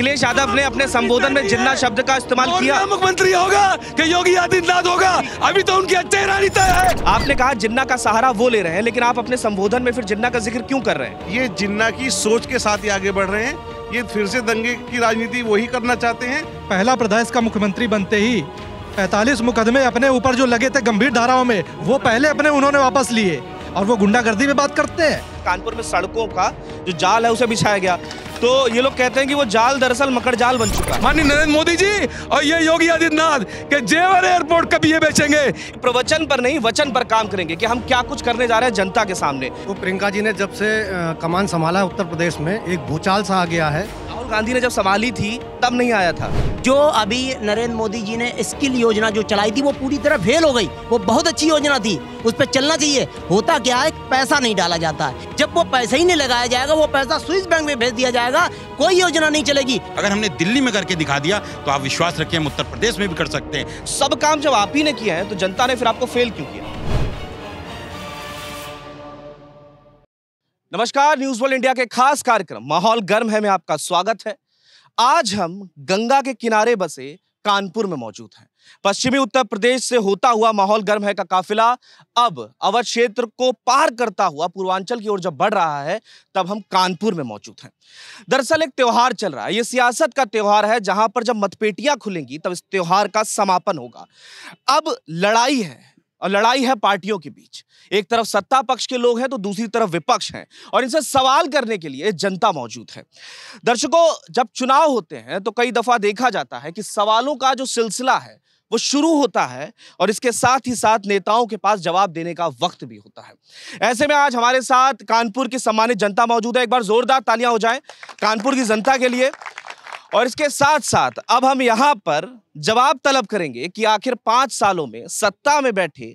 अखिलेश यादव ने अपने संबोधन में जिन्ना शब्द का इस्तेमाल किया मुख्यमंत्री होगा कि योगी आदित्यनाथ होगा अभी तो उनकी चेहरा तय है आपने कहा जिन्ना का सहारा वो ले रहे हैं लेकिन आप अपने संबोधन में फिर जिन्ना का जिक्र क्यों कर रहे हैं ये जिन्ना की सोच के साथ ही आगे बढ़ रहे हैं ये फिर से दंगे की राजनीति वही करना चाहते हैं पहला प्रदेश का मुख्यमंत्री बनते ही पैतालीस मुकदमे अपने ऊपर जो लगे थे गंभीर धाराओं में वो पहले अपने उन्होंने वापस लिए और वो गुंडागर्दी में बात करते हैं कानपुर में सड़कों का जो जाल है उसे बिछाया गया तो ये लोग कहते हैं कि वो जाल दरअसल मकर जाल बन चुका है माननीय नरेंद्र मोदी जी और ये योगी आदित्यनाथ के जेवर एयरपोर्ट कभी ये बेचेंगे प्रवचन पर नहीं वचन पर काम करेंगे कि हम क्या कुछ करने जा रहे हैं जनता के सामने तो प्रियंका जी ने जब से कमान संभाला उत्तर प्रदेश में एक भूचाल सा आ गया है राहुल गांधी ने जब संभाली थी तब नहीं आया था जो अभी नरेंद्र मोदी जी ने स्किल योजना जो चलाई थी वो पूरी तरह फेल हो गई वो बहुत अच्छी योजना थी उस पर चलना चाहिए होता क्या है पैसा नहीं डाला जाता है जब वो पैसा ही नहीं लगाया जाएगा वो पैसा स्विस बैंक में भेज दिया जाएगा जाएगा कोई योजना नहीं चलेगी अगर हमने दिल्ली में करके दिखा दिया तो आप विश्वास रखिए हम उत्तर प्रदेश में भी कर सकते हैं सब काम जब आप ही ने किया है तो जनता ने फिर आपको फेल क्यों किया नमस्कार न्यूज वर्ल्ड इंडिया के खास कार्यक्रम माहौल गर्म है में आपका स्वागत है आज हम गंगा के किनारे बसे कानपुर में मौजूद हैं पश्चिमी उत्तर प्रदेश से होता हुआ माहौल गर्म है का काफिला अब अवध क्षेत्र को पार करता हुआ पूर्वांचल की ओर जब बढ़ रहा है तब हम कानपुर में मौजूद हैं दरअसल एक त्यौहार चल रहा है ये सियासत का त्यौहार है जहां पर जब मतपेटियां खुलेंगी तब इस त्यौहार का समापन होगा अब लड़ाई है और लड़ाई है पार्टियों के बीच एक तरफ सत्ता पक्ष के लोग हैं तो दूसरी तरफ विपक्ष हैं और इनसे सवाल करने के लिए जनता मौजूद है दर्शकों जब चुनाव होते हैं तो कई दफा देखा जाता है कि सवालों का जो सिलसिला है वो शुरू होता है और इसके साथ ही साथ नेताओं के पास जवाब देने का वक्त भी होता है ऐसे में आज हमारे साथ कानपुर की सम्मानित जनता मौजूद है एक बार जोरदार तालियां हो जाए कानपुर की जनता के लिए और इसके साथ साथ अब हम यहाँ पर जवाब तलब करेंगे कि आखिर पांच सालों में सत्ता में बैठे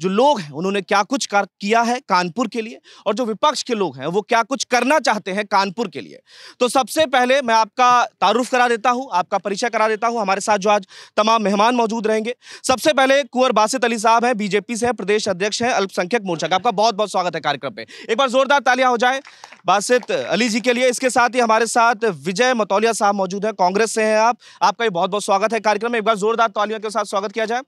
जो लोग हैं उन्होंने क्या कुछ कर किया है कानपुर के लिए और जो विपक्ष के लोग हैं वो क्या कुछ करना चाहते हैं कानपुर के लिए तो सबसे पहले मैं आपका तारुफ करा देता हूं आपका परिचय करा देता हूं हमारे साथ जो आज तमाम मेहमान मौजूद रहेंगे सबसे पहले कुंवर बासित अली साहब हैं बीजेपी से हैं प्रदेश अध्यक्ष हैं अल्पसंख्यक मोर्चा का आपका बहुत बहुत स्वागत है कार्यक्रम में एक बार जोरदार तालियां हो जाए बासित अली जी के लिए इसके साथ ही हमारे साथ विजय मतौलिया साहब मौजूद हैं कांग्रेस से हैं आप आपका भी बहुत बहुत स्वागत है कार्यक्रम में एक बार जोरदार तालियों के साथ स्वागत किया जाए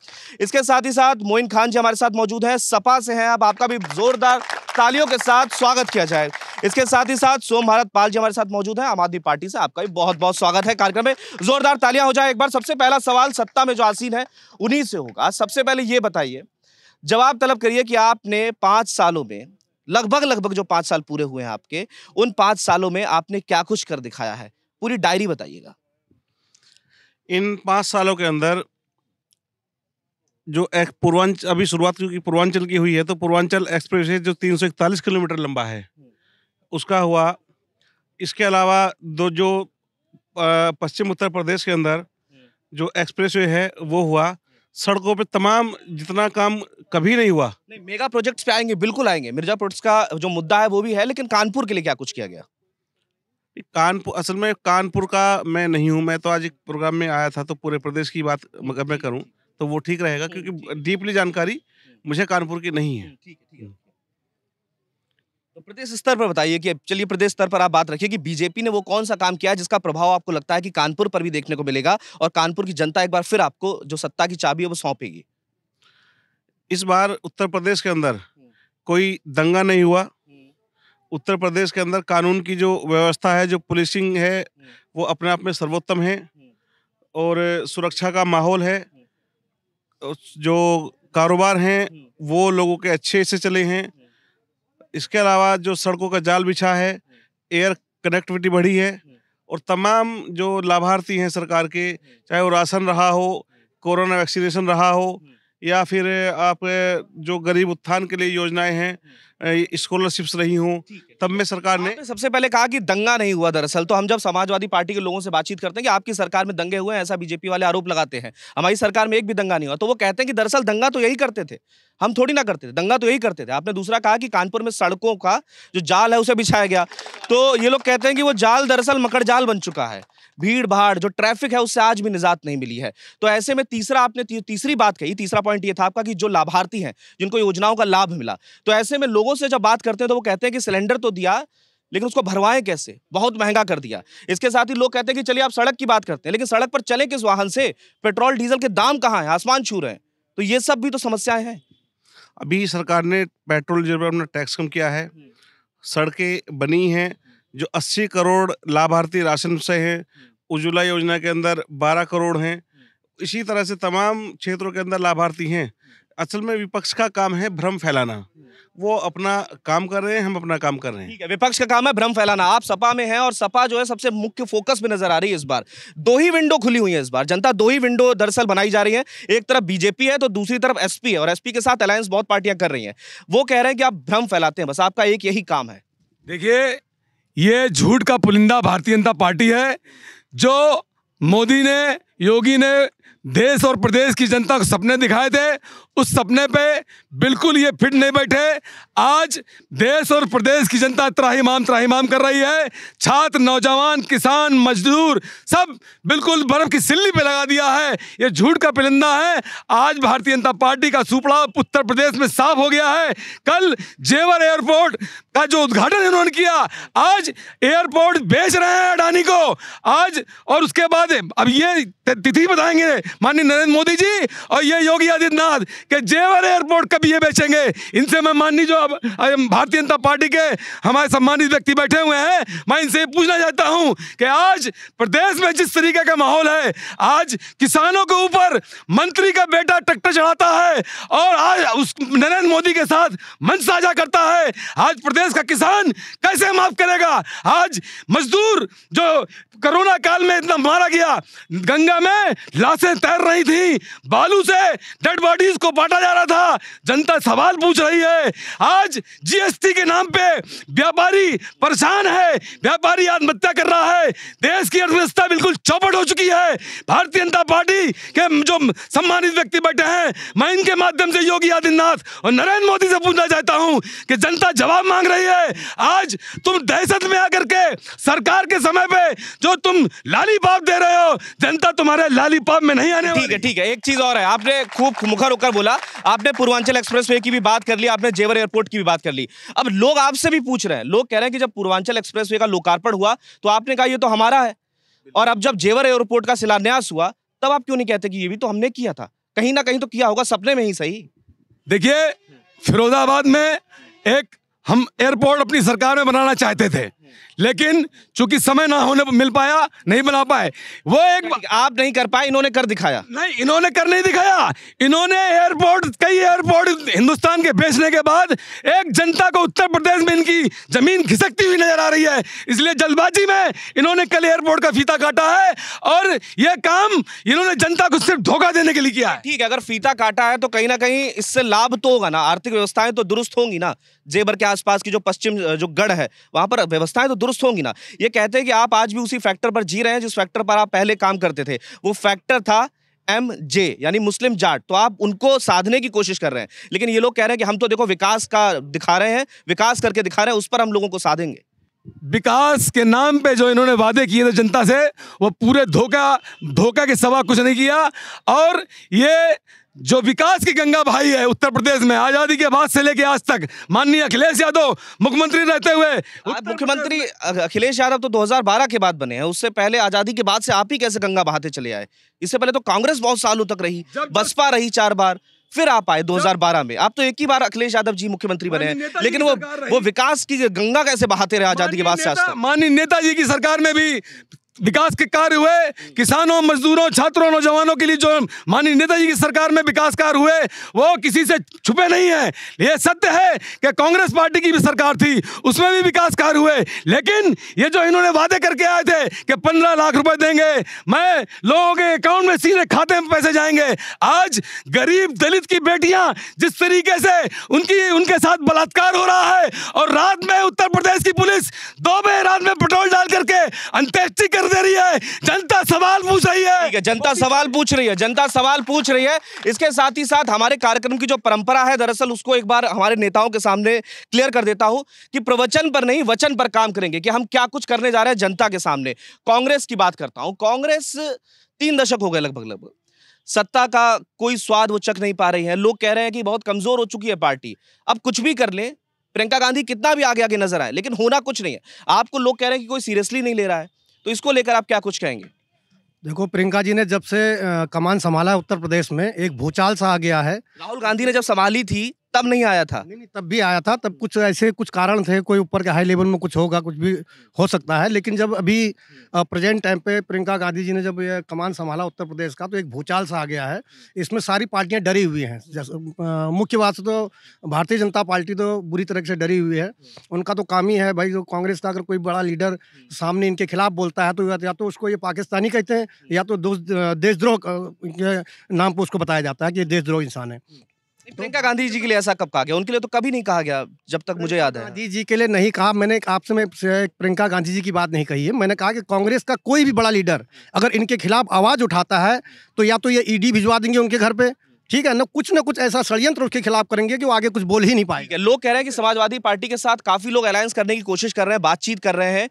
इसके साथ ही साथ मोइन खान जी हमारे साथ मौजूद है सपा से हैं अब आपका भी जोरदार तालियों के साथ स्वागत किया जाए इसके साथ ही साथ सोम भारत पाल जी हमारे साथ मौजूद है आम आदमी पार्टी से आपका भी बहुत बहुत स्वागत है कार्यक्रम में जोरदार तालियां हो जाए एक बार सबसे पहला सवाल सत्ता में जो आसीन है उन्हीं से होगा सबसे पहले ये बताइए जवाब तलब करिए कि आपने पाँच सालों में लगभग लगभग जो पाँच साल पूरे हुए हैं आपके उन पाँच सालों में आपने क्या कुछ कर दिखाया है पूरी डायरी बताइएगा इन पाँच सालों के अंदर जो पूर्वांचल अभी शुरुआत क्योंकि पूर्वांचल की हुई है तो पूर्वांचल एक्सप्रेस वे जो तीन सौ इकतालीस किलोमीटर लंबा है उसका हुआ इसके अलावा दो जो पश्चिम उत्तर प्रदेश के अंदर जो एक्सप्रेस वे है वो हुआ सड़कों पे तमाम जितना काम कभी नहीं हुआ नहीं मेगा प्रोजेक्ट्स पे आएंगे बिल्कुल आएंगे मिर्जा प्रोजेक्ट्स का जो मुद्दा है वो भी है लेकिन कानपुर के लिए क्या कुछ किया गया कानपुर असल में कानपुर का मैं नहीं हूँ मैं तो आज एक प्रोग्राम में आया था तो पूरे प्रदेश की बात मैं करूँ तो वो ठीक रहेगा क्योंकि डीपली जानकारी मुझे कानपुर की नहीं है ठीक है तो प्रदेश स्तर पर बताइए कि चलिए प्रदेश स्तर पर आप बात रखिए कि बीजेपी ने वो कौन सा काम किया है जिसका प्रभाव आपको लगता है कि कानपुर पर भी देखने को मिलेगा और कानपुर की जनता एक बार फिर आपको जो सत्ता की चाबी है वो सौंपेगी इस बार उत्तर प्रदेश के अंदर हम्म। कोई दंगा नहीं हुआ हम्म। उत्तर प्रदेश के अंदर कानून की जो व्यवस्था है जो पुलिसिंग है हम्म। वो अपने आप में सर्वोत्तम है और सुरक्षा का माहौल है जो कारोबार हैं हम्म। वो लोगों के अच्छे से चले हैं हम्म। इसके अलावा जो सड़कों का जाल बिछा है हम्म। एयर कनेक्टिविटी बढ़ी है और तमाम जो लाभार्थी हैं सरकार के चाहे वो राशन रहा हो कोरोना वैक्सीनेशन रहा हो या फिर आप जो गरीब उत्थान के लिए योजनाएं हैं स्कॉलरशिप्स हम्म। रही हूँ तब में सरकार ने सबसे पहले कहा कि दंगा नहीं हुआ दरअसल तो हम जब समाजवादी पार्टी के लोगों से बातचीत करते हैं कि आपकी सरकार में दंगे हुए हैं ऐसा बीजेपी वाले आरोप लगाते हैं हमारी सरकार में एक भी दंगा नहीं हुआ तो वो कहते हैं कि दरअसल दंगा तो यही करते थे हम थोड़ी ना करते थे दंगा तो यही करते थे आपने दूसरा कहा कि कानपुर में सड़कों का जो जाल है उसे बिछाया गया तो ये लोग कहते हैं कि वो जाल दरअसल मकर जाल बन चुका है भीड़ भाड़ जो ट्रैफिक है उससे आज भी निजात नहीं मिली है तो ऐसे में तीसरा आपने ती, तीसरी बात कही तीसरा पॉइंट ये था आपका कि जो लाभार्थी हैं जिनको योजनाओं का लाभ मिला तो ऐसे में लोगों से जब बात करते हैं तो वो कहते हैं कि सिलेंडर तो दिया लेकिन उसको भरवाएं कैसे बहुत महंगा कर दिया इसके साथ ही लोग कहते हैं कि चलिए आप सड़क की बात करते हैं लेकिन सड़क पर चले किस वाहन से पेट्रोल डीजल के दाम कहाँ हैं आसमान छू रहे हैं तो ये सब भी तो समस्याएं हैं अभी सरकार ने पेट्रोल डीजल पर अपना टैक्स कम किया है हम्म। सड़कें बनी हैं जो 80 करोड़ लाभार्थी राशन से हैं उज्ज्वला योजना के अंदर बारह करोड़ हैं हम्म। इसी तरह से तमाम क्षेत्रों के अंदर लाभार्थी हैं हम्म। असल में विपक्ष का काम है भ्रम फैलाना हम्म। वो अपना काम कर रहे हैं हम अपना काम कर रहे हैं ठीक है विपक्ष का काम है भ्रम फैलाना आप सपा में हैं और सपा जो है सबसे मुख्य फोकस में नजर आ रही है इस बार दो ही विंडो खुली हुई है इस बार जनता दो ही विंडो दरअसल बनाई जा रही है एक तरफ बीजेपी है तो दूसरी तरफ एसपी है और एसपी के साथ अलायंस बहुत पार्टियां कर रही हैं वो कह रहे हैं कि आप भ्रम फैलाते हैं बस आपका एक यही काम है देखिए ये झूठ का पुलिंदा भारतीय जनता पार्टी है जो मोदी ने योगी ने देश और प्रदेश की जनता को सपने दिखाए थे उस सपने पे बिल्कुल ये फिट नहीं बैठे आज देश और प्रदेश की जनता त्राहीमाम त्राहीमाम कर रही है छात्र नौजवान किसान मजदूर सब बिल्कुल बर्फ की सिल्ली पे लगा दिया है ये झूठ का पिलिंदा है आज भारतीय जनता पार्टी का सुपड़ा उत्तर प्रदेश में साफ हो गया है कल जेवर एयरपोर्ट का जो उद्घाटन इन्होंने किया आज एयरपोर्ट बेच रहे हैं अडानी को आज और उसके बाद अब ये तिथि बताएंगे माननीय नरेंद्र मोदी जी और ये योगी आदित्यनाथ के जेवर एयरपोर्ट कभी ये बेचेंगे इनसे मैं माननीय जो अब भारतीय जनता पार्टी के हमारे सम्मानित व्यक्ति बैठे हुए हैं मैं इनसे पूछना चाहता हूँ कि आज प्रदेश में जिस तरीके का माहौल है आज किसानों के ऊपर मंत्री का बेटा ट्रैक्टर चढ़ाता है और आज उस नरेंद्र मोदी के साथ मंच साझा करता है आज प्रदेश का किसान कैसे माफ करेगा आज मजदूर जो कोरोना काल में इतना मारा गया गंगा में लाशें तैर रही थी बालू से डेड बॉडीज को बांटा जा रहा था जनता सवाल पूछ रही है आज जीएसटी के नाम पे व्यापारी परेशान है व्यापारी आत्महत्या कर रहा है देश की अर्थव्यवस्था बिल्कुल चौपट हो चुकी है भारतीय जनता पार्टी के जो सम्मानित व्यक्ति बैठे हैं मैं इनके माध्यम से योगी आदित्यनाथ और नरेंद्र मोदी से पूछना चाहता हूँ कि जनता जवाब मांग रही है आज तुम दहशत में आकर के सरकार के समय पे जो जो तुम लालीपाप दे रहे हो जनता तुम्हारे लालीपाप में नहीं आने ठीक है ठीक है एक चीज और है आपने खूब मुखर होकर बोला आपने पूर्वांचल एक्सप्रेस वे की भी बात कर ली आपने जेवर एयरपोर्ट की भी बात कर ली अब लोग आपसे भी पूछ रहे हैं लोग कह रहे हैं कि जब पूर्वांचल एक्सप्रेस वे का लोकार्पण हुआ तो आपने कहा ये तो हमारा है और अब जब जेवर एयरपोर्ट का शिलान्यास हुआ तब आप क्यों नहीं कहते कि ये भी तो हमने किया था कहीं ना कहीं तो किया होगा सपने में ही सही देखिए फिरोजाबाद में एक हम एयरपोर्ट अपनी सरकार में बनाना चाहते थे लेकिन चूंकि समय ना होने पर मिल पाया नहीं बना पाए वो एक आप नहीं कर पाए इन्होंने कर दिखाया नहीं इन्होंने कर नहीं दिखाया इन्होंने एयरपोर्ट कई एयरपोर्ट हिंदुस्तान के बेचने के बाद एक जनता को उत्तर प्रदेश में इनकी जमीन खिसकती हुई नजर आ रही है इसलिए जल्दबाजी में इन्होंने कल एयरपोर्ट का फीता काटा है और यह काम इन्होंने जनता को सिर्फ धोखा देने के लिए किया है ठीक है अगर फीता काटा है तो कहीं ना कहीं इससे लाभ तो होगा ना आर्थिक व्यवस्थाएं तो दुरुस्त होंगी ना जेबर के आसपास की जो पश्चिम जो गढ़ है वहाँ पर व्यवस्थाएं तो दुरुस्त होंगी ना ये कहते हैं कि आप आज भी उसी फैक्टर पर जी रहे हैं जिस फैक्टर पर आप पहले काम करते थे वो फैक्टर था एम जे यानी मुस्लिम जाट तो आप उनको साधने की कोशिश कर रहे हैं लेकिन ये लोग कह रहे हैं कि हम तो देखो विकास का दिखा रहे हैं विकास करके दिखा रहे हैं उस पर हम लोगों को साधेंगे विकास के नाम पे जो इन्होंने वादे किए थे जनता से वो पूरे धोखा धोखा के सवा कुछ नहीं किया और ये जो विकास की गंगा भाई है उत्तर प्रदेश में आजादी के बाद से लेके आज तक माननीय अखिलेश यादव मुख्यमंत्री रहते हुए मुख्यमंत्री अखिलेश यादव तो 2012 के बाद बने हैं उससे पहले आजादी के बाद से आप ही कैसे गंगा बहाते चले आए इससे पहले तो कांग्रेस बहुत सालों तक रही बसपा रही चार बार फिर आप आए 2012 में आप तो एक ही बार अखिलेश यादव जी मुख्यमंत्री बने हैं लेकिन वो वो विकास की गंगा कैसे बहाते रहे आजादी के बाद से आज तक माननीय नेताजी की सरकार में भी विकास के कार्य हुए किसानों मजदूरों छात्रों नौजवानों के लिए जो माननीय नेताजी की सरकार में विकास कार्य हुए वो किसी से छुपे नहीं है ये सत्य है कि कांग्रेस पार्टी की भी सरकार थी उसमें भी विकास कार्य हुए लेकिन ये जो इन्होंने वादे करके आए थे कि पंद्रह लाख रुपए देंगे मैं लोगों के अकाउंट में सीधे खाते में पैसे जाएंगे आज गरीब दलित की बेटियां जिस तरीके से उनकी उनके साथ बलात्कार हो रहा है और रात में उत्तर प्रदेश की पुलिस दो बजे रात में पेट्रोल डाल करके अंत्येष्टि कर दे रही है जनता सवाल पूछ रही है ठीक है जनता सवाल पूछ रही है जनता सवाल पूछ रही है इसके साथ ही साथ हमारे कार्यक्रम की जो परंपरा है दरअसल उसको एक बार हमारे नेताओं के सामने क्लियर कर देता हूं कि प्रवचन पर नहीं वचन पर काम करेंगे कि हम क्या कुछ करने जा रहे हैं जनता के सामने कांग्रेस की बात करता हूं कांग्रेस तीन दशक हो गए लगभग लगभग सत्ता का कोई स्वाद वो चक नहीं पा रही है लोग कह रहे हैं कि बहुत कमजोर हो चुकी है पार्टी अब कुछ भी कर ले प्रियंका गांधी कितना भी आगे आगे नजर आए लेकिन होना कुछ नहीं है आपको लोग कह रहे हैं कि कोई सीरियसली नहीं ले रहा है तो इसको लेकर आप क्या कुछ कहेंगे देखो प्रियंका जी ने जब से कमान संभाला उत्तर प्रदेश में एक भूचाल सा आ गया है राहुल गांधी ने जब संभाली थी तब नहीं आया था नहीं, नहीं तब भी आया था तब कुछ ऐसे कुछ कारण थे कोई ऊपर के हाई लेवल में कुछ होगा कुछ भी हो सकता है लेकिन जब अभी प्रेजेंट टाइम पे प्रियंका गांधी जी ने जब ये कमान संभाला उत्तर प्रदेश का तो एक भूचाल सा आ गया है इसमें सारी पार्टियां डरी हुई हैं मुख्य बात से तो भारतीय जनता पार्टी तो बुरी तरह से डरी हुई है उनका तो काम ही है भाई जो कांग्रेस का अगर कोई बड़ा लीडर सामने इनके खिलाफ बोलता है तो या तो उसको ये पाकिस्तानी कहते हैं या तो देशद्रोह नाम पर उसको बताया जाता है कि ये देशद्रोह इंसान है तो प्रियंका गांधी जी के लिए ऐसा कब कहा गया उनके लिए तो कभी नहीं कहा गया जब तक मुझे याद है गांधी जी के लिए नहीं कहा मैंने आपसे मैं प्रियंका गांधी जी की बात नहीं कही है मैंने कहा कि कांग्रेस का कोई भी बड़ा लीडर अगर इनके खिलाफ आवाज उठाता है तो या तो ये ईडी भिजवा देंगे उनके घर पे ठीक है ना कुछ ना कुछ ऐसा षडयंत्र उसके खिलाफ करेंगे कि वो आगे कुछ बोल ही नहीं पाएंगे लोग कह रहे हैं कि समाजवादी पार्टी के साथ काफी लोग अलायंस करने की कोशिश कर रहे हैं बातचीत कर रहे हैं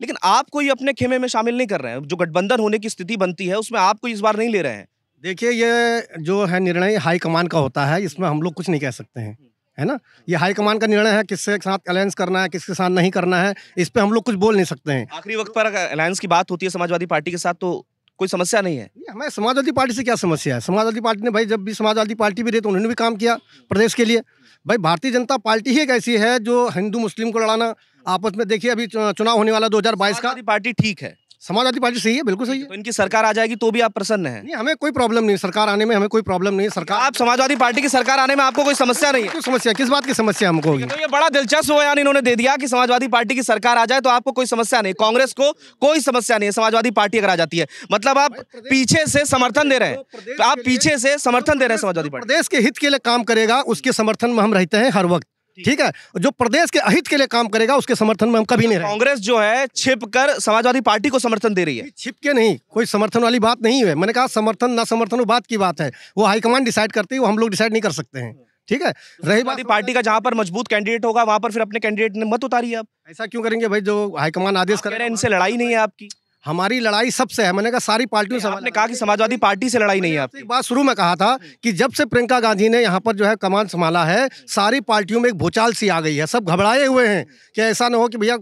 लेकिन आप कोई अपने खेमे में शामिल नहीं कर रहे हैं जो गठबंधन होने की स्थिति बनती है उसमें आप कोई इस बार नहीं ले रहे हैं देखिए ये जो है निर्णय हाईकमान का होता है इसमें हम लोग कुछ नहीं कह सकते हैं है ना ये हाईकमान का निर्णय है किससे साथ अलायंस करना है किसके साथ नहीं करना है इस पर हम लोग कुछ बोल नहीं सकते हैं आखिरी वक्त पर अगर अलायंस की बात होती है समाजवादी पार्टी के साथ तो कोई समस्या नहीं है हमारे समाजवादी पार्टी से क्या समस्या है समाजवादी पार्टी ने भाई जब भी समाजवादी पार्टी भी रही तो उन्होंने भी काम किया प्रदेश के लिए भाई भारतीय जनता पार्टी ही एक ऐसी है जो हिंदू मुस्लिम को लड़ाना आपस में देखिए अभी चुनाव होने वाला 2022 का पार्टी ठीक है समाजवादी पार्टी सही है बिल्कुल सही है तो इनकी सरकार आ जाएगी तो भी आप प्रसन्न है नहीं हमें कोई प्रॉब्लम नहीं सरकार आने में हमें कोई प्रॉब्लम नहीं सरकार आप समाजवादी पार्टी की सरकार आने में आपको कोई समस्या नहीं है समस्या किस बात की समस्या हमको होगी तो ये बड़ा दिलचस्प बयान इन्होंने दे दिया कि समाजवादी पार्टी की सरकार आ जाए तो आपको कोई समस्या नहीं कांग्रेस को कोई समस्या नहीं है समाजवादी पार्टी अगर आ जाती है मतलब आप पीछे से समर्थन दे रहे हैं आप पीछे से समर्थन दे रहे हैं समाजवादी पार्टी देश के हित के लिए काम करेगा उसके समर्थन में हम रहते हैं हर वक्त ठीक है जो प्रदेश के अहित के लिए काम करेगा उसके समर्थन में हम कभी नहीं कांग्रेस जो है छिप कर समाजवादी पार्टी को समर्थन दे रही है छिप के नहीं कोई समर्थन वाली बात नहीं है मैंने कहा समर्थन ना समर्थन वो बात की बात है वो हाईकमान डिसाइड करती है वो हम लोग डिसाइड नहीं कर सकते हैं ठीक है रही बात पार्टी का जहां पर मजबूत कैंडिडेट होगा वहां पर फिर अपने कैंडिडेट ने मत उतारी आप ऐसा क्यों करेंगे भाई जो हाईकमान आदेश कर रहे हैं इनसे लड़ाई नहीं है आपकी हमारी लड़ाई सबसे है मैंने कहा सारी पार्टियों से आपने कहा कि समाजवादी पार्टी से लड़ाई नहीं है आपकी बात शुरू में कहा था कि जब से प्रियंका गांधी ने यहाँ पर जो है कमान संभाला है सारी पार्टियों में एक भूचाल सी आ गई है सब घबराए हुए हैं कि ऐसा ना हो कि भैया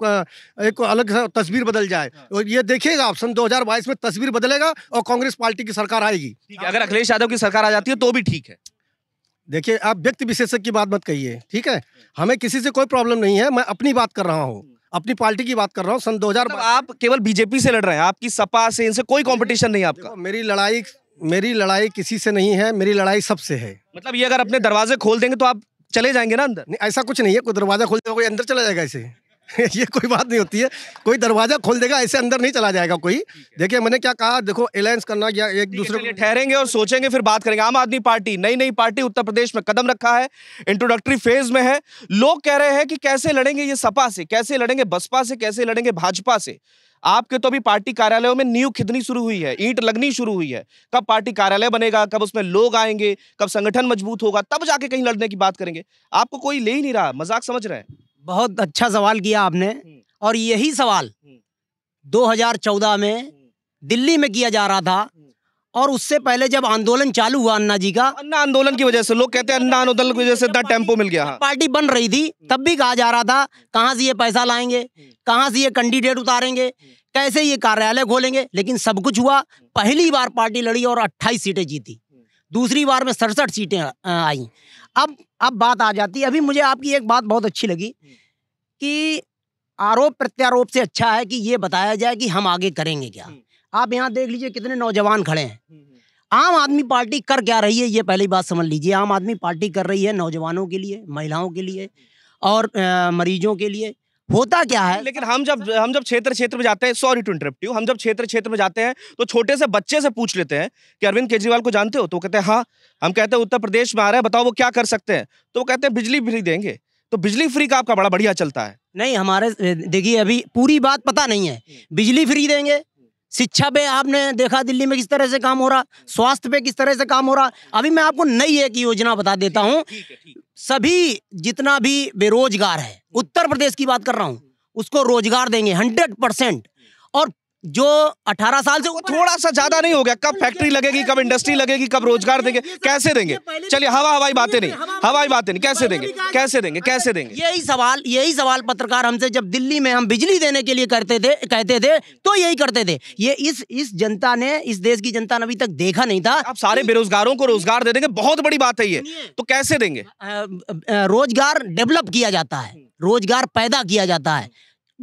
एक अलग तस्वीर बदल जाए हाँ। और ये देखिएगा आप सन दो में तस्वीर बदलेगा और कांग्रेस पार्टी की सरकार आएगी अगर अखिलेश यादव की सरकार आ जाती है तो भी ठीक है देखिए आप व्यक्ति विशेषज्ञ की बात मत कहिए ठीक है हमें किसी से कोई प्रॉब्लम नहीं है मैं अपनी बात कर रहा हूँ अपनी पार्टी की बात कर रहा हूँ सन दो मतलब आप केवल बीजेपी से लड़ रहे हैं आपकी सपा से इनसे कोई कंपटीशन नहीं आपका मेरी लड़ाई मेरी लड़ाई किसी से नहीं है मेरी लड़ाई सबसे है मतलब ये अगर अपने दरवाजे खोल देंगे तो आप चले जाएंगे ना अंदर नहीं ऐसा कुछ नहीं है कोई दरवाजा खोल देगा कोई अंदर चला जाएगा इसे ये कोई बात नहीं होती है कोई दरवाजा खोल देगा ऐसे अंदर नहीं चला जाएगा कोई देखिए मैंने क्या कहा देखो अलायंस करना या एक दूसरे को ठहरेंगे और सोचेंगे फिर बात करेंगे आम आदमी पार्टी नई नई पार्टी उत्तर प्रदेश में कदम रखा है इंट्रोडक्टरी फेज में है लोग कह रहे हैं कि कैसे लड़ेंगे ये सपा से कैसे लड़ेंगे बसपा से कैसे लड़ेंगे भाजपा से आपके तो अभी पार्टी कार्यालयों में नींव खिदनी शुरू हुई है ईंट लगनी शुरू हुई है कब पार्टी कार्यालय बनेगा कब उसमें लोग आएंगे कब संगठन मजबूत होगा तब जाके कहीं लड़ने की बात करेंगे आपको कोई ले ही नहीं रहा मजाक समझ रहे हैं बहुत अच्छा सवाल किया आपने हम्म। और यही सवाल 2014 हम्म। में हम्म। दिल्ली में किया जा रहा था और उससे पहले जब आंदोलन चालू हुआ अन्ना जी का अन्ना आंदोलन की वजह से लोग कहते हैं अन्ना आंदोलन की वजह से इतना टेम्पो मिल गया हाँ। पार्टी बन रही थी तब भी कहा जा रहा था कहाँ से ये पैसा लाएंगे कहाँ से ये कैंडिडेट उतारेंगे कैसे ये कार्यालय खोलेंगे लेकिन सब कुछ हुआ पहली बार पार्टी लड़ी और अट्ठाईस सीटें जीती दूसरी बार में सड़सठ सीटें आई अब अब बात आ जाती है अभी मुझे आपकी एक बात बहुत अच्छी लगी हम्म। कि आरोप प्रत्यारोप से अच्छा है कि ये बताया जाए कि हम आगे करेंगे क्या हम्म। आप यहाँ देख लीजिए कितने नौजवान खड़े हैं हम्म, आम आदमी पार्टी कर क्या रही है ये पहली बात समझ लीजिए आम आदमी पार्टी कर रही है नौजवानों के लिए महिलाओं के लिए और आ, मरीजों के लिए होता क्या है लेकिन हम जब हम जब क्षेत्र क्षेत्र में जाते हैं सॉरी टू इंटरप्ट यू हम जब क्षेत्र क्षेत्र में जाते हैं तो छोटे से बच्चे से पूछ लेते हैं कि अरविंद केजरीवाल को जानते हो तो वो कहते हैं हाँ हम कहते हैं उत्तर प्रदेश में आ रहे हैं बताओ वो क्या कर सकते हैं तो वो कहते हैं बिजली फ्री देंगे तो बिजली फ्री का आपका बड़ा बढ़िया चलता है नहीं हमारे देखिए अभी पूरी बात पता नहीं है बिजली फ्री देंगे शिक्षा पे आपने देखा दिल्ली में किस तरह से काम हो रहा स्वास्थ्य पे किस तरह से काम हो रहा अभी मैं आपको नई एक योजना बता देता हूँ सभी जितना भी बेरोजगार है उत्तर प्रदेश की बात कर रहा हूँ उसको रोजगार देंगे हंड्रेड परसेंट और जो 18 साल से थोड़ा सा ज्यादा नहीं हो गया कब फैक्ट्री लगेगी कब इंडस्ट्री लगेगी कब रोजगार देंगे कैसे देंगे चलिए हवा हवाई बातें नहीं हवाई बातें नहीं कैसे देंगे कैसे देंगे कैसे देंगे यही सवाल यही सवाल पत्रकार हमसे जब दिल्ली में हम बिजली देने के लिए करते थे कहते थे तो यही करते थे ये इस इस जनता ने इस देश की जनता ने अभी तक देखा नहीं था आप सारे बेरोजगारों को रोजगार दे देंगे बहुत बड़ी बात है ये तो कैसे देंगे रोजगार डेवलप किया जाता है रोजगार पैदा किया जाता है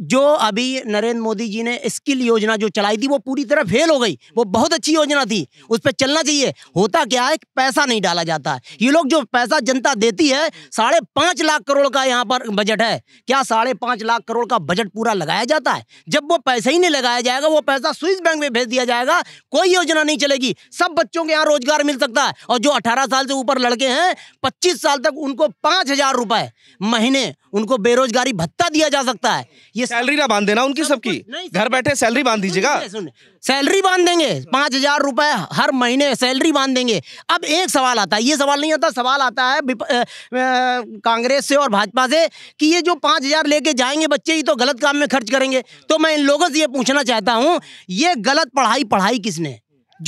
जो अभी नरेंद्र मोदी जी ने स्किल योजना जो चलाई थी वो पूरी तरह फेल हो गई वो बहुत अच्छी योजना थी उस पर चलना चाहिए होता क्या है पैसा नहीं डाला जाता है ये लोग जो पैसा जनता देती है साढ़े पाँच लाख करोड़ का यहाँ पर बजट है क्या साढ़े पाँच लाख करोड़ का बजट पूरा लगाया जाता है जब वो पैसा ही नहीं लगाया जाएगा वो पैसा स्विस बैंक में भेज दिया जाएगा कोई योजना नहीं चलेगी सब बच्चों के यहाँ रोजगार मिल सकता है और जो अठारह साल से ऊपर लड़के हैं पच्चीस साल तक उनको पाँच हजार रुपए महीने उनको बेरोजगारी भत्ता दिया जा सकता है ये सैलरी ना बांध देना उनकी सबकी घर बैठे सैलरी बांध दीजिएगा सैलरी बांध देंगे पांच हजार रुपए हर महीने सैलरी बांध देंगे अब एक सवाल आता है ये सवाल नहीं आता सवाल आता है कांग्रेस से और भाजपा से कि ये जो पांच हजार लेके जाएंगे बच्चे ये तो गलत काम में खर्च करेंगे तो मैं इन लोगों से ये पूछना चाहता हूँ ये गलत पढ़ाई पढ़ाई किसने